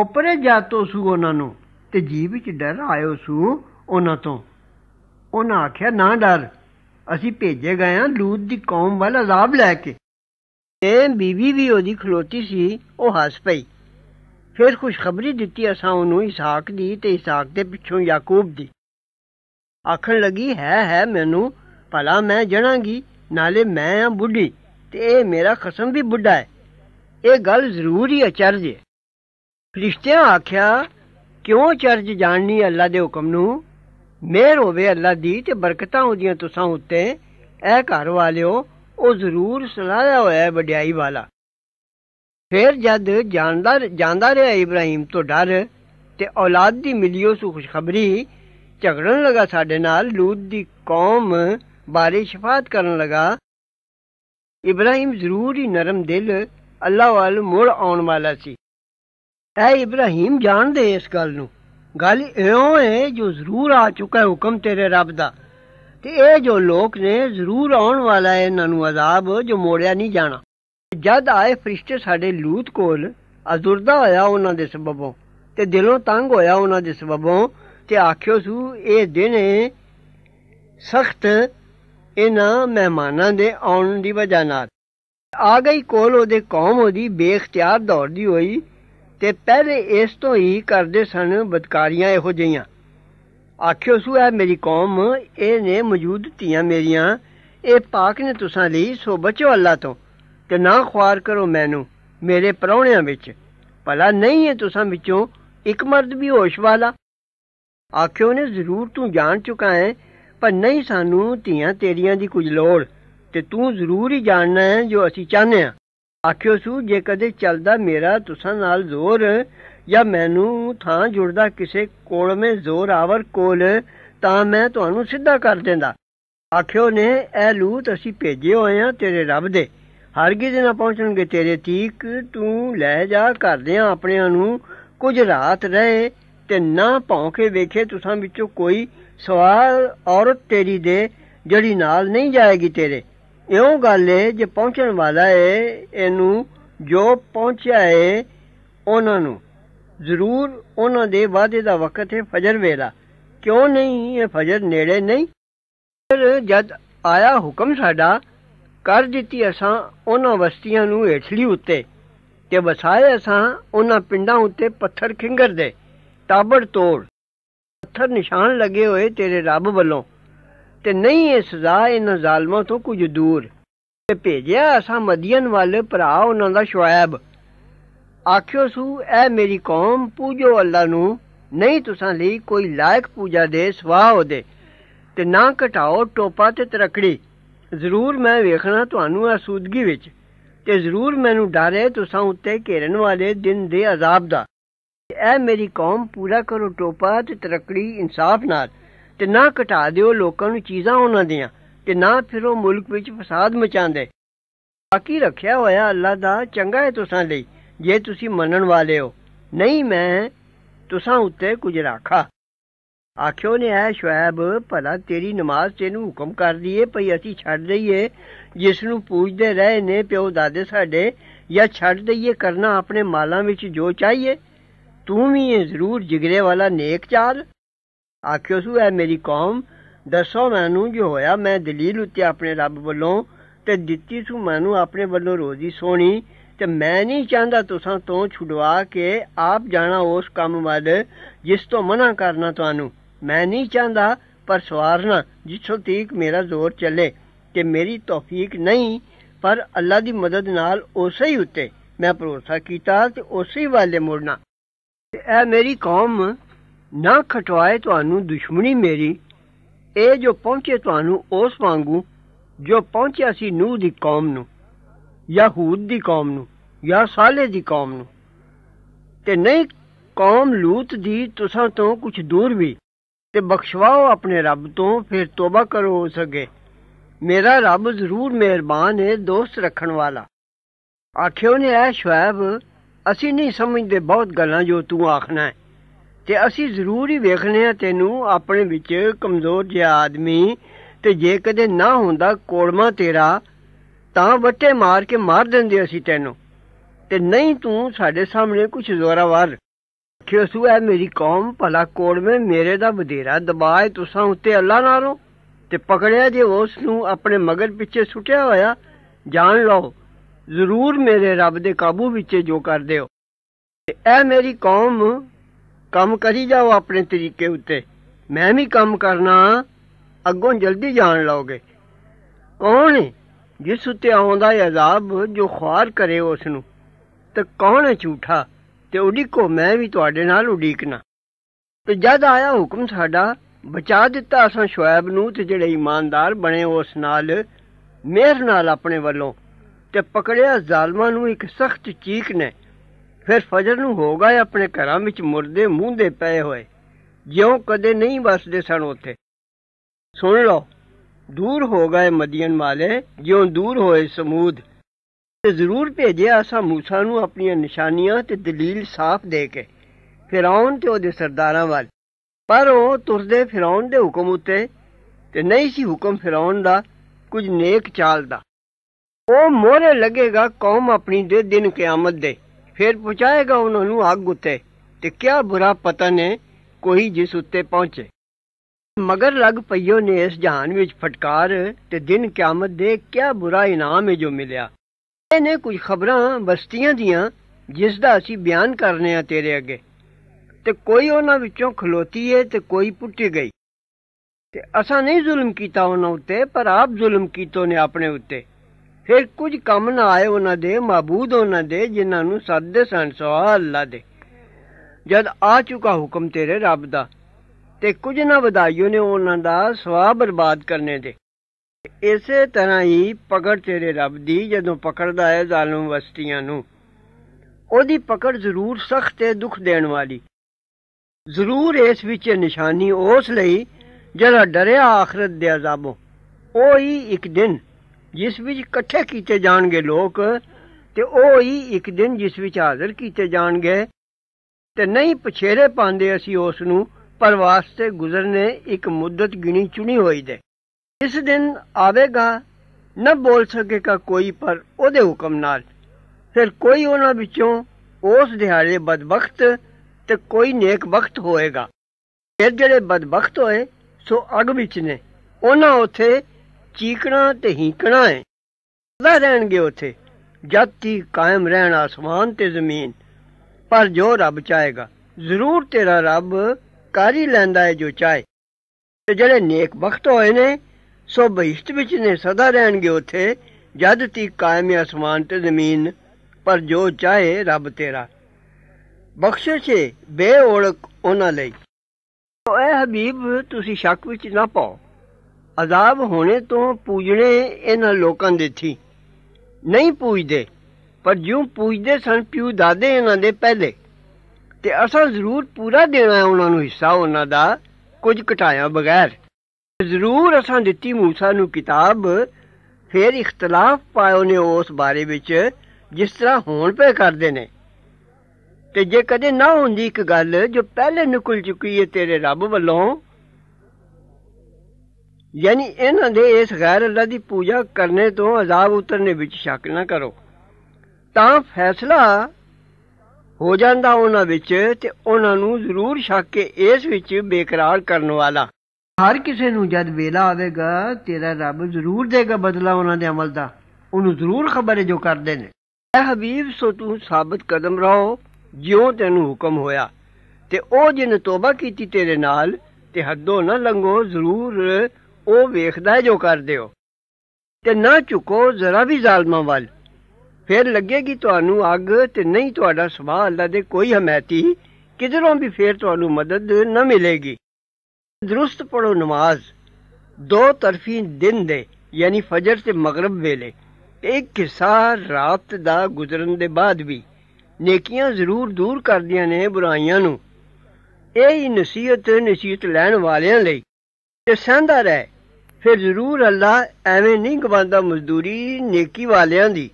ਉਪਰੇ ਜਾਤੋ ਸੂ ਉਹਨਾਂ ਨੂੰ ਤੇ ਜੀਵ ਵਿੱਚ ਡਰ ਆਇਓ ਸੂ ਉਹਨਾਂ ਤੋਂ ਉਹਨਾਂ ਆਖਿਆ ਨਾ ਡਰ ਅਸੀਂ ਭੇਜੇ ਗਏ ਆ ਲੂਤ ਦੀ ਕੌਮ ਵੱਲ ਅਜ਼ਾਬ ਲੈ ਕੇ ਤੇ ਬੀਵੀ ਵੀ ਉਹਦੀ ਖਲੋਤੀ ਸੀ ਉਹ ਹੱਸ ਪਈ ਫਿਰ ਖੁਸ਼ਖਬਰੀ ਦਿੱਤੀ ਅਸਾਂ ਉਹਨੂੰ ਇਸਾਕ ਦੀ ਤੇ ਇਸਾਕ ਦੇ ਪਿੱਛੋਂ ਯਾਕੂਬ ਦੀ ਆਖਣ ਲੱਗੀ ਹੈ ਹੈ ਮੈਨੂੰ ਭਲਾ ਮੈਂ ਜਣਾਂਗੀ ਨਾਲੇ ਮੈਂ ਆ ਬੁੱਢੀ ਤੇ ਇਹ ਮੇਰਾ ਖਸਮ ਵੀ ਬੁੱਢਾ ਹੈ ਇਹ ਗੱਲ ਜ਼ਰੂਰ ਹੀ ਅਚਰਜ ਹੈ ਫਰਿਸ਼ਤਿਆਂ ਆਖਿਆ ਕਿਉਂ ਚਰਜ ਜਾਣਨੀ ਅੱਲਾ ਦੇ ਹੁਕਮ ਨੂੰ ਮਿਹਰ ਹੋਵੇ ਅੱਲਾ ਦੀ ਤੇ ਬਰਕਤਾਂ ਹੁੰਦੀਆਂ ਤੁਸਾਂ ਉੱਤੇ ਐ ਘਰ ਵਾਲਿਓ ਉਹ ਜ਼ਰੂਰ ਸਲਾਹਿਆ ਹੋਇਆ ਵਡਿਆਈ ਵਾਲਾ ਫਿਰ ਜਦ ਜਾਣਦਾ ਜਾਂਦਾ ਰਿਹਾ ਇਬਰਾਹੀਮ ਤੋਂ ਡਰ ਤੇ ਔਲਾਦ ਦੀ ਮਿਲੀ ਉਸ ਖੁਸ਼ਖਬਰੀ ਝਗੜਨ ਲਗਾ ਸਾਡੇ ਨਾਲ ਲੂਤ ਦੀ ਕੌਮ ਬਾਰੇ ਸ਼ਫਾਤ ਕਰਨ ਲਗਾ ਇਬਰਾਹੀਮ ਜ਼ਰੂਰ ਹੀ ਨਰਮ ਦਿਲ ਅੱਲਾਹ ਵਾਲ ਮੁੜ ਆਉਣ ਵਾਲਾ ਸੀ ਐ ਇਬਰਾਹੀਮ ਜਾਣਦੇ ਇਸ ਗੱਲ ਨੂੰ ਗੱਲ ਇਉਂ ਹੈ ਜੋ ਜ਼ਰੂਰ ਆ ਚੁੱਕਾ ਹੈ ਹੁਕਮ ਤੇਰੇ ਰੱਬ ਦਾ ਤੇ ਇਹ ਜੋ ਲੋਕ ਨੇ ਜ਼ਰੂਰ ਆਉਣ ਵਾਲਾ ਹੈ ਇਹਨਾਂ ਨੂੰ ਅਜ਼ਾਬ ਜੋ ਮੋੜਿਆ ਨਹੀਂ ਜਾਣਾ ਜਦ ਆਏ ਫਰਿਸ਼ਤੇ ਸਾਡੇ ਲੂਤ ਕੋਲ ਅਜ਼ੁਰਦਾ ਹੋਇਆ ਉਹਨਾਂ ਦੇ ਸਬਬੋਂ ਤੇ ਦਿਲੋਂ ਤੰਗ ਹੋਇਆ ਉਹਨਾਂ ਦੇ ਸਬਬੋਂ ਤੇ ਆਖਿਓ ਸੂ ਇਹ ਦਿਨ ਸਖਤ ਇਹਨਾਂ ਮਹਿਮਾਨਾਂ ਦੇ ਆਉਣ ਦੀ ਵਜ੍ਹਾ ਨਾਲ ਆ ਗਈ ਕੋਲ ਉਹਦੇ ਕੌਮ ਉਹਦੀ ਬੇਖਤਿਆਰ ਦੌੜਦੀ ਹੋਈ ਤੇ ਪਹਿਲੇ ਇਸ ਤੋਂ ਹੀ ਕਰਦੇ ਸਨ ਬਦਕਾਰੀਆਂ ਇਹੋ ਜਿਹੀਆਂ ਆਖਿਓ ਸੁ ਹੈ ਮੇਰੀ ਕੌਮ ਇਹ ਨੇ ਮੌਜੂਦ ਧੀਆਂ ਮੇਰੀਆਂ ਇਹ ਪਾਕ ਨੇ ਤੁਸਾਂ ਲਈ ਸੋ ਬਚੋ ਅੱਲਾ ਤੋਂ ਤੇ ਨਾ ਖੁਆਰ ਕਰੋ ਮੈਨੂੰ ਮੇਰੇ ਪਰੌਣਿਆਂ ਵਿੱਚ ਭਲਾ ਨਹੀਂ ਹੈ ਤੁਸਾਂ ਵਿੱਚੋਂ ਇੱਕ ਮਰਦ ਵੀ ਹੋਸ਼ ਵਾਲਾ ਆਖਿਓ ਨੇ ਜ਼ਰੂਰ ਤੂੰ ਜਾਣ ਚੁਕਾ ਹੈ ਪਰ ਨਹੀਂ ਸਾਨੂੰ ਧੀਆਂ ਤੇਰੀਆਂ ਦੀ ਕੁਝ ਲੋੜ ਤੇ ਤੂੰ ਜ਼ਰੂਰ ਹੀ ਜਾਣਨਾ ਹੈ ਜੋ ਅਸੀਂ ਚਾਹਨੇ ਆ ਆਖਿਓ ਸੂ ਜੇ ਕਦੇ ਚੱਲਦਾ ਮੇਰਾ ਤੁਸਾਂ ਨਾਲ ਜ਼ੋਰ ਜਾਂ ਮੈਨੂੰ ਥਾਂ ਜੁੜਦਾ ਕਿਸੇ ਕੋਲ ਮੇ ਜ਼ੋਰ ਆਵਰ ਕੋਲ ਤਾਂ ਮੈਂ ਤੁਹਾਨੂੰ ਸਿੱਧਾ ਕਰ ਦਿੰਦਾ ਆਖਿਓ ਨੇ ਐ ਲੂਤ ਅਸੀਂ ਭੇਜੇ ਹੋਏ ਆ ਤੇਰੇ ਰੱਬ ਦੇ ਹਰ ਹਰਗਿਜ਼ ਨਾ ਪਹੁੰਚਣਗੇ ਤੇਰੇ ਤੀਕ ਤੂੰ ਲੈ ਜਾ ਕਰਦਿਆਂ ਆਪਣਿਆਂ ਨੂੰ ਕੁਝ ਰਾਤ ਰਹੇ ਤੇ ਨਾ ਭੌਂਕੇ ਵੇਖੇ ਤੁਸਾਂ ਵਿੱਚੋਂ ਕੋਈ ਸਵਾਲ ਔਰਤ ਤੇਰੀ ਦੇ ਜਿਹੜੀ ਨਾਲ ਨਹੀਂ ਜਾਏਗੀ ਤੇਰੇ ਇਉਂ ਗੱਲ ਏ ਜੇ ਪਹੁੰਚਣ ਵਾਲਾ ਏ ਇਹਨੂੰ ਜੋ ਪਹੁੰਚਿਆ ਏ ਉਹਨਾਂ ਨੂੰ ਜ਼ਰੂਰ ਉਹਨਾਂ ਦੇ ਵਾਅਦੇ ਦਾ ਵਕਤ ਹੈ ਫਜਰ ਵੇਲਾ ਕਿਉਂ ਨਹੀਂ ਇਹ ਫਜਰ ਨੇੜੇ ਨਹੀਂ ਜਦ ਆਇਆ ਹੁਕਮ ਸਾਡਾ ਕਰ ਦਿੱਤੀ ਅਸਾਂ ਉਹਨਾਂ ਵਸਤੀਆਂ ਨੂੰ ਏਠਲੀ ਉੱਤੇ ਤੇ ਵਸਾਏ ਅਸਾਂ ਉਹਨਾਂ ਪਿੰਡਾਂ ਉੱਤੇ ਪੱਥਰ ਖਿੰਗਰ ਦੇ ਤਾਬੜ ਤੋੜ ਪੱਥਰ ਨਿਸ਼ਾਨ ਲੱਗੇ ਹੋਏ ਤੇਰੇ ਰੱਬ ਵੱਲੋਂ ਤੇ ਨਹੀਂ ਇਹ ਸਜ਼ਾ ਇਹਨਾਂ ਜ਼ਾਲਮਾਂ ਤੋਂ ਕੁਝ ਦੂਰ ਤੇ ਭੇਜਿਆ ਅਸਾਂ ਮਦੀਨ ਵੱਲ ਭਰਾ ਉਹਨਾਂ ਦਾ ਸ਼ੁਆਇਬ ਆਖਿਓ ਸੂ ਐ ਮੇਰੀ ਕੌਮ ਪੂਜੋ ਅੱਲਾ ਨੂੰ ਨਹੀਂ ਤੁਸਾਂ ਲਈ ਕੋਈ ਲਾਇਕ ਪੂਜਾ ਦੇ ਸਵਾ ਉਹਦੇ ਤੇ ਨਾ ਘਟਾਓ ਟੋਪਾ ਤੇ ਤਰਕੜੀ ਜ਼ਰੂਰ ਮੈਂ ਵੇਖਣਾ ਤੁਹਾਨੂੰ ਆਸੂਦਗੀ ਵਿੱਚ ਤੇ ਜ਼ਰੂਰ ਮੈਨੂੰ ਡਰ ਹੈ ਤੁਸਾਂ ਉੱਤੇ ਘੇਰਨ ਵਾਲੇ ਦਿਨ ਦੇ ਅਜ਼ਾਬ ਦਾ ਐ ਮੇਰੀ ਕੌਮ ਪੂਰਾ ਕਰੋ ਟੋਪਾ ਤੇ ਤਰਕੜੀ ਇਨਸਾਫ ਨਾਲ ਤੇ ਨਾ ਘਟਾ ਦਿਓ ਲੋਕਾਂ ਨੂੰ ਚੀਜ਼ਾਂ ਉਹਨਾਂ ਦੀਆਂ ਤੇ ਨਾ ਫਿਰ ਉਹ ਮੁਲਕ ਵਿੱਚ ਫਸਾਦ ਮਚਾਉਂਦੇ ਬਾਕੀ ਰੱਖਿਆ ਹੋਇਆ ਅੱਲਾ ਦਾ ਚੰਗਾ ਹੈ ਤੁਸਾਂ ਲਈ ਜੇ ਤੁਸੀਂ ਮੰਨਣ ਵਾਲੇ ਹੋ ਨਹੀਂ ਮੈਂ ਤੁਸਾਂ ਉੱਤੇ ਕੁਝ ਰੱਖਾ ਆਖਿਓ ਨੇ ਐ ਸ਼ੁਐਬ ਭਲਾ ਤੇਰੀ ਨਮਾਜ਼ ਤੈਨੂੰ ਹੁਕਮ ਕਰਦੀ ਏ ਭਈ ਅਸੀਂ ਛੱਡ ਦਈਏ ਜਿਸ ਨੂੰ ਪੂਜਦੇ ਰਹੇ ਨੇ ਪਿਓ ਦਾਦੇ ਸਾਡੇ ਜਾਂ ਛੱਡ ਦਈਏ ਕਰਨਾ ਆਪਣੇ ਮਾਲਾਂ ਵਿੱਚ ਜੋ ਚਾਹੀਏ ਤੂੰ ਵੀ ਇਹ ਜ਼ਰੂਰ ਜਿਗਰੇ ਵਾਲਾ ਨੇਕ ਚਾਲ ਆਖਿਓ ਸੁ ਐ ਮੇਰੀ ਕੌਮ ਦੱਸੋ ਮੈਨੂੰ ਜੋ ਹੋਇਆ ਮੈਂ ਦਲੀਲ ਉੱਤੇ ਆਪਣੇ ਰੱਬ ਵੱਲੋਂ ਤੇ ਦਿੱਤੀ ਸੁ ਮੈਨੂੰ ਆਪਣੇ ਵੱਲੋਂ ਰੋਜ਼ੀ ਸੋਣੀ ਤੇ ਮੈਂ ਨਹੀਂ ਚਾਹੁੰਦਾ ਤੁਸਾਂ ਤੋਂ ਛੁਡਵਾ ਕੇ ਆਪ ਜਾਣਾ ਉਸ ਕੰਮ ਵੱਲ ਜਿਸ ਤੋਂ ਮਨਾ ਕਰਨਾ ਤੁਹਾਨੂੰ ਮੈਂ ਨਹੀਂ ਚਾਹੁੰਦਾ ਪਰ ਸਵਾਰਨਾ ਜਿੱਥੋਂ ਤੀਕ ਮੇਰਾ ਜ਼ੋਰ ਚੱਲੇ ਕਿ ਮੇਰੀ ਤੌਫੀਕ ਨਹੀਂ ਪਰ ਅੱਲਾ ਦੀ ਮਦਦ ਨਾਲ ਉਸੇ ਹੀ ਉੱਤੇ ਮੈਂ ਭਰੋਸਾ ਕੀਤਾ ਤੇ ਉਸੇ ਹੀ ਵਾਲੇ ਮੁੜਨਾ ਐ ਮੇਰੀ ਕੌਮ ਨਾ ਖਟਵਾਏ ਤੁਹਾਨੂੰ ਦੁਸ਼ਮਣੀ ਮੇਰੀ ਇਹ ਜੋ ਪਹੁੰਚੇ ਤੁਹਾਨੂੰ ਉਸ ਵਾਂਗੂ ਜੋ ਪਹੁੰਚਿਆ ਸੀ ਨੂਹ ਦੀ ਕੌਮ ਨੂੰ ਯਹੂਦ ਦੀ ਕੌਮ ਨੂੰ ਜਾਂ ਸਾਲੇ ਦੀ ਕੌਮ ਨੂੰ ਤੇ ਨਹੀਂ ਕੌਮ ਲੂਤ ਦੀ ਤੁਸਾਂ ਤੋਂ ਕੁਝ ਦੂਰ ਵੀ ਤੇ ਬਖਸ਼ਵਾਓ ਆਪਣੇ ਰੱਬ ਤੋਂ ਫਿਰ ਤੋਬਾ ਕਰੋ ਹੋ ਸਕੇ ਮੇਰਾ ਰੱਬ ਜ਼ਰੂਰ ਮਿਹਰਬਾਨ ਹੈ ਦੋਸਤ ਰੱਖਣ ਵਾਲਾ ਆਖਿਓ ਨੇ ਐ ਸ਼ੁਐਬ ਅਸੀਂ ਨਹੀਂ ਸਮਝਦੇ ਬਹੁਤ ਗੱਲਾਂ ਜੋ ਤੂੰ ਆਖਣਾ ਹੈ ਤੇ ਅਸੀਂ ਜ਼ਰੂਰ ਹੀ ਵੇਖਨੇ ਆ ਤੈਨੂੰ ਆਪਣੇ ਵਿੱਚ ਕਮਜ਼ੋਰ ਜਿਹਾ ਆਦਮੀ ਤੇ ਜੇ ਕਦੇ ਨਾ ਹੁੰਦਾ ਕੋੜਮਾ ਤੇਰਾ ਤਾਂ ਵੱਟੇ ਮਾਰ ਕੇ ਮਾਰ ਦਿੰਦੇ ਅਸੀਂ ਤੈਨੂੰ ਤੇ ਨਹੀਂ ਤੂੰ ਸਾਡੇ ਸਾਹਮਣੇ ਕੁਝ ਜ਼ੋਰਾਵਰ ਕਿਉਂ ਐ ਮੇਰੀ ਕੌਮ ਭਲਾ ਕੋੜਵੇਂ ਮੇਰੇ ਦਾ ਬਦੇਰਾ ਦਬਾਏ ਤੁਸਾਂ ਉੱਤੇ ਅੱਲਾ ਨਾਲੋਂ ਤੇ ਪਕੜਿਆ ਜੇ ਉਸ ਨੂੰ ਆਪਣੇ ਮਗਰ ਪਿੱਛੇ ਸੁਟਿਆ ਹੋਇਆ ਜਾਣ ਲਓ ਜ਼ਰੂਰ ਮੇਰੇ ਰੱਬ ਦੇ ਕਾਬੂ ਵਿੱਚ ਜੋ ਕਰਦੇ ਹੋ ਤੇ ਐ ਮੇਰੀ ਕੌਮ ਕੰਮ ਕਰੀ ਜਾਓ ਆਪਣੇ ਤਰੀਕੇ ਉੱਤੇ ਮੈਂ ਵੀ ਕੰਮ ਕਰਨਾ ਅੱਗੋਂ ਜਲਦੀ ਜਾਣ ਲਓਗੇ ਕੌਣ ਜਿਸ ਉੱਤੇ ਆਉਂਦਾ ਹੈ ਅਜ਼ਾਬ ਜੋ ਖਾਰ ਕਰੇ ਉਸ ਨੂੰ ਤੇ ਕੌਣ ਹੈ ਝੂਠਾ ਤੇ ਉਡੀਕੋ ਮੈਂ ਵੀ ਤੁਹਾਡੇ ਨਾਲ ਉਡੀਕਣਾ ਤੇ ਜਦ ਆਇਆ ਹੁਕਮ ਸਾਡਾ ਬਚਾ ਦਿੱਤਾ ਅਸਾਂ ਸ਼ੁਐਬ ਨੂੰ ਤੇ ਜਿਹੜੇ ਇਮਾਨਦਾਰ ਬਣੇ ਉਸ ਨਾਲ ਮਿਹਰ ਨਾਲ ਆਪਣੇ ਵੱਲੋਂ ਤੇ ਪਕੜਿਆ ਜ਼ਾਲਮਾਂ ਨੂੰ ਇੱਕ ਸਖਤ ਚੀਕ ਨੇ ਫਿਰ ਫਜਰ ਨੂੰ ਹੋ ਗਏ ਆਪਣੇ ਘਰਾਂ ਵਿੱਚ ਮੁਰਦੇ ਮੂੰਹਦੇ ਪਏ ਹੋਏ ਜਿਉਂ ਕਦੇ ਨਹੀਂ ਵਸਦੇ ਸਨ ਉੱਥੇ ਸੁਣ ਲਓ ਦੂਰ ਹੋ ਗਏ ਮਦੀਨ ਵਾਲੇ ਜਿਉਂ ਦੂਰ ਹੋਏ ਸਮੂਦ ਤੇ ਜ਼ਰੂਰ ਭੇਜਿਆ ਅਸਾਂ موسی ਨੂੰ ਆਪਣੀਆਂ ਨਿਸ਼ਾਨੀਆਂ ਤੇ ਦਲੀਲ ਸਾਫ਼ ਦੇ ਕੇ ਫਰਾਉਨ ਤੇ ਉਹਦੇ ਸਰਦਾਰਾਂ ਵੱਲ ਪਰ ਉਹ ਤੁਰਦੇ ਫਰਾਉਨ ਦੇ ਹੁਕਮ ਉਤੇ ਤੇ ਨਹੀਂ ਸੀ ਹੁਕਮ ਫਰਾਉਨ ਦਾ ਕੁਝ ਨੇਕ ਚਾਲ ਦਾ ਉਹ ਮੋਹਰੇ ਲੱਗੇਗਾ ਕੌਮ ਆਪਣੀ ਦੇ ਦਿਨ ਕਿਆਮਤ ਦੇ ਫਿਰ ਪਹੁੰਚਾਏਗਾ ਉਹਨਾਂ ਨੂੰ ਅੱਗ ਉੱਤੇ ਤੇ ਕਿਆ ਬੁਰਾ ਪਤਨ ਹੈ ਕੋਈ ਜਿਸ ਉੱਤੇ ਪਹੁੰਚੇ ਮਗਰ ਲਗ ਪਈਓ ਨੇ ਇਸ ਜਹਾਨ ਵਿੱਚ ਫਟਕਾਰ ਤੇ ਦਿਨ ਕਿਆਮਤ ਦੇ ਕਿਆ ਬੁਰਾ ਇਨਾਮ ਹੈ ਜੋ ਮਿਲਿਆ ਇਹਨੇ ਕੁਝ ਖਬਰਾਂ ਬਸਤੀਆਂ ਦੀਆਂ ਜਿਸ ਦਾ ਅਸੀਂ ਬਿਆਨ ਕਰਨੇ ਆ ਤੇਰੇ ਅੱਗੇ ਤੇ ਕੋਈ ਉਹਨਾਂ ਵਿੱਚੋਂ ਖਲੋਤੀ ਏ ਤੇ ਕੋਈ ਪੁੱਟੀ ਗਈ ਤੇ ਅਸਾਂ ਨਹੀਂ ਜ਼ੁਲਮ ਕੀਤਾ ਉਹਨਾਂ ਉੱਤੇ ਪਰ ਆਪ ਜ਼ੁਲਮ ਕੀਤੋ ਨੇ ਆਪਣੇ ਉੱਤੇ ਫਿਰ ਕੁਝ ਕੰਮ ਨਾ ਆਏ ਉਹਨਾਂ ਦੇ ਮਾਬੂਦ ਉਹਨਾਂ ਦੇ ਜਿਨ੍ਹਾਂ ਨੂੰ ਸੱਦੇ ਸਨ ਸਵਾ ਅੱਲਾ ਦੇ ਜਦ ਆ ਚੁਕਾ ਹੁਕਮ ਤੇਰੇ ਰੱਬ ਦਾ ਤੇ ਕੁਝ ਨਾ ਵਧਾਈਓ ਨੇ ਉਹਨਾਂ ਦਾ ਸਵਾ ਬਰਬਾਦ ਕਰਨੇ ਦੇ ਇਸੇ ਤਰ੍ਹਾਂ ਹੀ ਪਕੜ ਤੇਰੇ ਰੱਬ ਦੀ ਜਦੋਂ ਪਕੜਦਾ ਹੈ ਜ਼ਾਲਮ ਵਸਤੀਆਂ ਨੂੰ ਉਹਦੀ ਪਕੜ ਜ਼ਰੂਰ ਸਖਤ ਤੇ ਦੁੱਖ ਦੇਣ ਵਾਲੀ ਜ਼ਰੂਰ ਇਸ ਵਿੱਚ ਨਿਸ਼ਾਨੀ ਉਸ ਲਈ ਜਿਹੜਾ ਡਰਿਆ ਆਖਰਤ ਦੇ ਅਜ਼ਾਬੋਂ ਉਹ ਹੀ ਇੱਕ ਦਿਨ ਜਿਸ ਵਿੱਚ ਇਕੱਠੇ ਕੀਤੇ ਜਾਣਗੇ ਲੋਕ ਤੇ ਉਹ ਹੀ ਇੱਕ ਦਿਨ ਜਿਸ ਵਿੱਚ ਹਾਜ਼ਰ ਕੀਤੇ ਜਾਣਗੇ ਤੇ ਨਹੀਂ ਪਛੇਰੇ ਪਾਉਂਦੇ ਅਸੀਂ ਉਸ ਨੂੰ ਪਰ ਵਾਸਤੇ ਗੁਜ਼ਰਨੇ ਇੱਕ ਮੁੱਦਤ ਗਿਣੀ ਚੁਣੀ ਹੋਈ ਦੇ ਇਸ ਦਿਨ ਆਵੇਗਾ ਨਾ ਬੋਲ ਸਕੇਗਾ ਕੋਈ ਪਰ ਉਹਦੇ ਹੁਕਮ ਨਾਲ ਫਿਰ ਕੋਈ ਉਹਨਾਂ ਵਿੱਚੋਂ ਉਸ ਦਿਹਾੜੇ ਬਦਬਖਤ ਤੇ ਕੋਈ ਨੇਕ ਬਖਤ ਹੋਏਗਾ ਫਿਰ ਜਿਹੜੇ ਬਦਬਖਤ ਹੋਏ ਸੋ ਅਗ ਵਿੱਚ ਨੇ ਉਹਨਾਂ ਉਥੇ ਚੀਕਣਾ ਤੇ ਹੀਕਣਾ ਹੈ ਸਦਾ ਰਹਿਣਗੇ ਉੱਥੇ ਜਦ ਤੀ ਕਾਇਮ ਰਹਿਣ ਆਸਮਾਨ ਤੇ ਜ਼ਮੀਨ ਪਰ ਜੋ ਰੱਬ ਚਾਹੇਗਾ ਜ਼ਰੂਰ ਤੇਰਾ ਰੱਬ ਕਰ ਹੀ ਲੈਂਦਾ ਹੈ ਜੋ ਚਾਹੇ ਤੇ ਜਿਹੜੇ ਨੇਕ ਬਖਤ ਹੋਏ ਨੇ ਸੋ ਬਹਿਸ਼ਤ ਵਿੱਚ ਨੇ ਸਦਾ ਰਹਿਣਗੇ ਉੱਥੇ ਜਦ ਤੀ ਕਾਇਮ ਹੈ ਆਸਮਾਨ ਤੇ ਜ਼ਮੀਨ ਪਰ ਜੋ ਚਾਹੇ ਰੱਬ ਤੇਰਾ ਬਖਸ਼ਿਸ਼ ਬੇਓੜਕ ਉਹਨਾਂ ਲਈ ਓਏ ਹਬੀਬ ਤੁਸੀਂ ਸ਼ੱਕ ਵਿੱਚ ਨਾ ਪਾਓ ਅਜ਼ਾਬ ਹੋਣੇ ਤੋਂ ਪੂਜਣੇ ਇਹਨਾਂ ਲੋਕਾਂ ਦੇ ਥੀ ਨਹੀਂ ਪੂਜਦੇ ਪਰ ਜਿਉਂ ਪੂਜਦੇ ਸਨ ਪਿਉ ਦਾਦੇ ਇਹਨਾਂ ਦੇ ਪਹਿਲੇ ਤੇ ਅਸਾਂ ਜ਼ਰੂਰ ਪੂਰਾ ਦੇਣਾ ਹੈ ਉਹਨਾਂ ਨੂੰ ਹਿੱਸਾ ਉਹਨਾਂ ਦਾ ਕੁਝ ਘਟਾਇਆ ਬਗੈਰ ਜ਼ਰੂਰ ਅਸਾਂ ਦਿੱਤੀ موسی ਨੂੰ ਕਿਤਾਬ ਫੇਰ ਇਖਤਲਾਫ ਪਾਇਓ ਨੇ ਉਸ ਬਾਰੇ ਵਿੱਚ ਜਿਸ ਤਰ੍ਹਾਂ ਹੋਣ ਪਏ ਕਰਦੇ ਨੇ ਤੇ ਜੇ ਕਦੇ ਨਾ ਹੁੰਦੀ ਇੱਕ ਗੱਲ ਜੋ ਪਹਿਲੇ ਨਿਕਲ ਚੁੱਕੀ ਹੈ ਤੇਰੇ ਰੱਬ ਵੱਲੋਂ ਯਾਨੀ ਇਹਨਾਂ ਦੇ ਇਸ ਗੈਰ ਅੱਲਾ ਦੀ ਪੂਜਾ ਕਰਨੇ ਤੋਂ ਅਜ਼ਾਬ ਉਤਰਨੇ ਵਿੱਚ ਸ਼ੱਕ ਨਾ ਕਰੋ ਤਾਂ ਫੈਸਲਾ ਹੋ ਜਾਂਦਾ ਉਹਨਾਂ ਵਿੱਚ ਤੇ ਉਹਨਾਂ ਨੂੰ ਜ਼ਰੂਰ ਸ਼ੱਕ ਕੇ ਇਸ ਵਿੱਚ ਬੇਕਰਾਰ ਕਰਨ ਵਾਲਾ ਹਰ ਕਿਸੇ ਨੂੰ ਜਦ ਵੇਲਾ ਆਵੇਗਾ ਤੇਰਾ ਰੱਬ ਜ਼ਰੂਰ ਦੇਗਾ ਬਦਲਾ ਉਹਨਾਂ ਦੇ ਅਮਲ ਦਾ ਉਹਨੂੰ ਜ਼ਰੂਰ ਖਬਰ ਹੈ ਜੋ ਕਰਦੇ ਨੇ ਐ ਹਬੀਬ ਸੋ ਤੂੰ ਸਾਬਤ ਕਦਮ ਰਹੋ ਜਿਉਂ ਤੈਨੂੰ ਹੁਕਮ ਹੋਇਆ ਤੇ ਉਹ ਜਿਨ ਤੋਬਾ ਕੀਤੀ ਤੇਰੇ ਨਾਲ ਤੇ ਹੱਦੋਂ ਨਾ ਲੰਘੋ ਜ਼ਰੂਰ ਉਹ ਵੇਖਦਾ ਜੋ ਕਰਦੇ ਹੋ ਤੇ ਨਾ ਝੁਕੋ ਜ਼ਰਾ ਵੀ ਜ਼ਾਲਮਾਂ ਵੱਲ ਫਿਰ ਲੱਗੇਗੀ ਤੁਹਾਨੂੰ ਅੱਗ ਤੇ ਨਹੀਂ ਤੁਹਾਡਾ ਸੁਭਾਅ ਅੱਲਾ ਦੇ ਕੋਈ ਹਮਾਇਤੀ ਕਿਧਰੋਂ ਵੀ ਫਿਰ ਤੁਹਾਨੂੰ ਮਦਦ ਨਾ ਮਿਲੇਗੀ ਦਰੁਸਤ ਪੜੋ ਨਮਾਜ਼ ਦੋ ਤਰਫੀ ਦਿਨ ਦੇ ਯਾਨੀ ਫਜਰ ਤੇ ਮਗਰਬ ਵੇਲੇ ਇੱਕ ਹਿੱਸਾ ਰਾਤ ਦਾ ਗੁਜ਼ਰਨ ਦੇ ਬਾਅਦ ਵੀ ਨੇਕੀਆਂ ਜ਼ਰੂਰ ਦੂਰ ਕਰਦੀਆਂ ਨੇ ਬੁਰਾਈਆਂ ਨੂੰ ਇਹ ਹੀ ਨਸੀਹਤ ਨਸੀਹਤ ਲੈਣ ਵਾਲਿਆਂ ਲਈ ਤੇ ਸੰਧਾ ਰਹਿ ਫਿਰ ਜ਼ਰੂਰ ਅੱਲਾ ਐਵੇਂ ਨਹੀਂ ਗਵਾਂਦਾ ਮਜ਼ਦੂਰੀ ਨੇਕੀ ਵਾਲਿਆਂ ਦੀ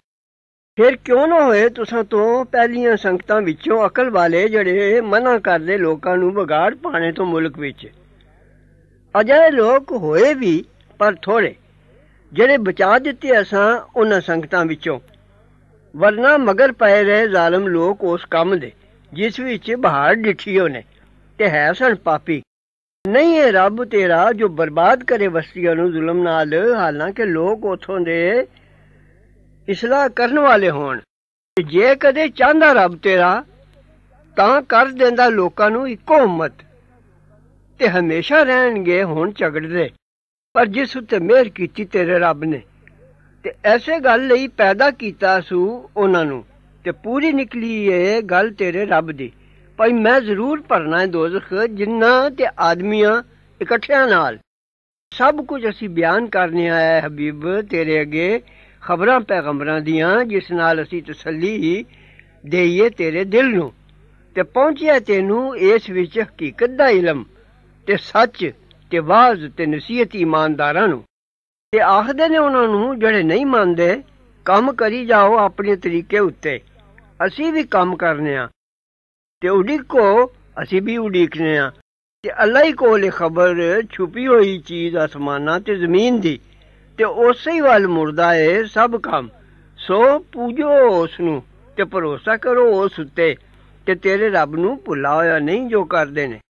ਫਿਰ ਕਿਉਂ ਨਾ ਹੋਏ ਤੁਸਾਂ ਤੋਂ ਪਹਿਲੀਆਂ ਸੰਗਤਾਂ ਵਿੱਚੋਂ ਅਕਲ ਵਾਲੇ ਜਿਹੜੇ ਮਨਾ ਕਰਦੇ ਲੋਕਾਂ ਨੂੰ ਵਿਗਾੜ ਪਾਣੇ ਤੋਂ ਮੁਲਕ ਵਿੱਚ ਅਜੇ ਲੋਕ ਹੋਏ ਵੀ ਪਰ ਥੋੜੇ ਜਿਹੜੇ ਬਚਾ ਦਿੱਤੇ ਅਸਾਂ ਉਹਨਾਂ ਸੰਗਤਾਂ ਵਿੱਚੋਂ ਵਰਨਾ ਮਗਰ ਪਏ ਰਹੇ ਜ਼ਾਲਮ ਲੋਕ ਉਸ ਕੰਮ ਦੇ ਜਿਸ ਵਿੱਚ ਬਹਾਰ ਡਿੱਠੀ ਉਹਨੇ ਤੇ ਹੈ ਸਣ ਪਾਪੀ ਨਹੀਂ ਹੈ ਰੱਬ ਤੇਰਾ ਜੋ ਬਰਬਾਦ ਕਰੇ ਵਸਤੀਆਂ ਨੂੰ ਜ਼ੁਲਮ ਨਾਲ ਹਾਲਾਂਕਿ ਲੋਕ ਉਥੋਂ ਦੇ ਇਸਲਾਹ ਕਰਨ ਵਾਲੇ ਹੋਣ ਜੇ ਕਦੇ ਚਾਹੁੰਦਾ ਰੱਬ ਤੇਰਾ ਤਾਂ ਕਰ ਦਿੰਦਾ ਲੋਕਾਂ ਨੂੰ ਇੱਕੋ ਉਮਤ ਤੇ ਹਮੇਸ਼ਾ ਰਹਿਣਗੇ ਹੁਣ ਝਗੜਦੇ ਪਰ ਜਿਸ ਉੱਤੇ ਮਿਹਰ ਕੀਤੀ ਤੇਰੇ ਰੱਬ ਨੇ ਤੇ ਐਸੇ ਗੱਲ ਲਈ ਪੈਦਾ ਕੀਤਾ ਸੂ ਉਹਨਾਂ ਨੂੰ ਤੇ ਪੂਰੀ ਨਿਕਲੀ ਏ ਗੱਲ ਤੇਰੇ ਰੱਬ ਦੀ ਭਾਈ ਮੈਂ ਜ਼ਰੂਰ ਭਰਨਾ ਹੈ ਦੋਜ਼ਖ ਜਿੰਨਾ ਤੇ ਆਦਮੀਆਂ ਇਕੱਠਿਆਂ ਨਾਲ ਸਭ ਕੁਝ ਅਸੀਂ ਬਿਆਨ ਕਰਨੇ ਆਇਆ ਹਬੀਬ ਤੇਰੇ ਅੱਗੇ ਖਬਰਾਂ ਪੈਗੰਬਰਾਂ ਦੀਆਂ ਜਿਸ ਨਾਲ ਅਸੀਂ ਤਸੱਲੀ ਦੇਈਏ ਤੇਰੇ ਦਿਲ ਨੂੰ ਤੇ ਪਹੁੰਚਿਆ ਤੈਨੂੰ ਇਸ ਵਿੱਚ ਹਕੀਕਤ ਦਾ ਇਲਮ ਤੇ ਸੱਚ ਤੇ ਵਾਜ਼ ਤੇ ਨਸੀਹਤ ਇਮਾਨਦਾਰਾਂ ਨੂੰ ਤੇ ਆਖਦੇ ਨੇ ਉਹਨਾਂ ਨੂੰ ਜਿਹੜੇ ਨਹੀਂ ਮੰਨਦੇ ਕੰਮ ਕਰੀ ਜਾਓ ਆਪਣੇ ਤਰੀਕੇ ਉੱਤੇ ਅਸੀਂ ਵੀ ਕੰਮ ਕਰਨੇ ਆ ਤੇ ਉਡੀਕੋ ਅਸੀਂ ਵੀ ਉਡੀਕਨੇ ਆ ਤੇ ਅੱਲਾ ਹੀ ਕੋਲ ਖਬਰ ਛੁਪੀ ਹੋਈ ਚੀਜ਼ ਅਸਮਾਨਾਂ ਤੇ ਜ਼ਮੀਨ ਦੀ ਤੇ ਉਸੇ ਹੀ ਵੱਲ ਮੁਰਦਾ ਏ ਸਭ ਕੰਮ ਸੋ ਪੂਜੋ ਉਸ ਨੂੰ ਤੇ ਭਰੋਸਾ ਕਰੋ ਉਸ ਉੱਤੇ ਕਿ ਤੇਰੇ ਰੱਬ ਨੂੰ ਭੁੱਲਾ ਹੋਇਆ ਨਹੀਂ ਜੋ ਕਰਦੇ ਨੇ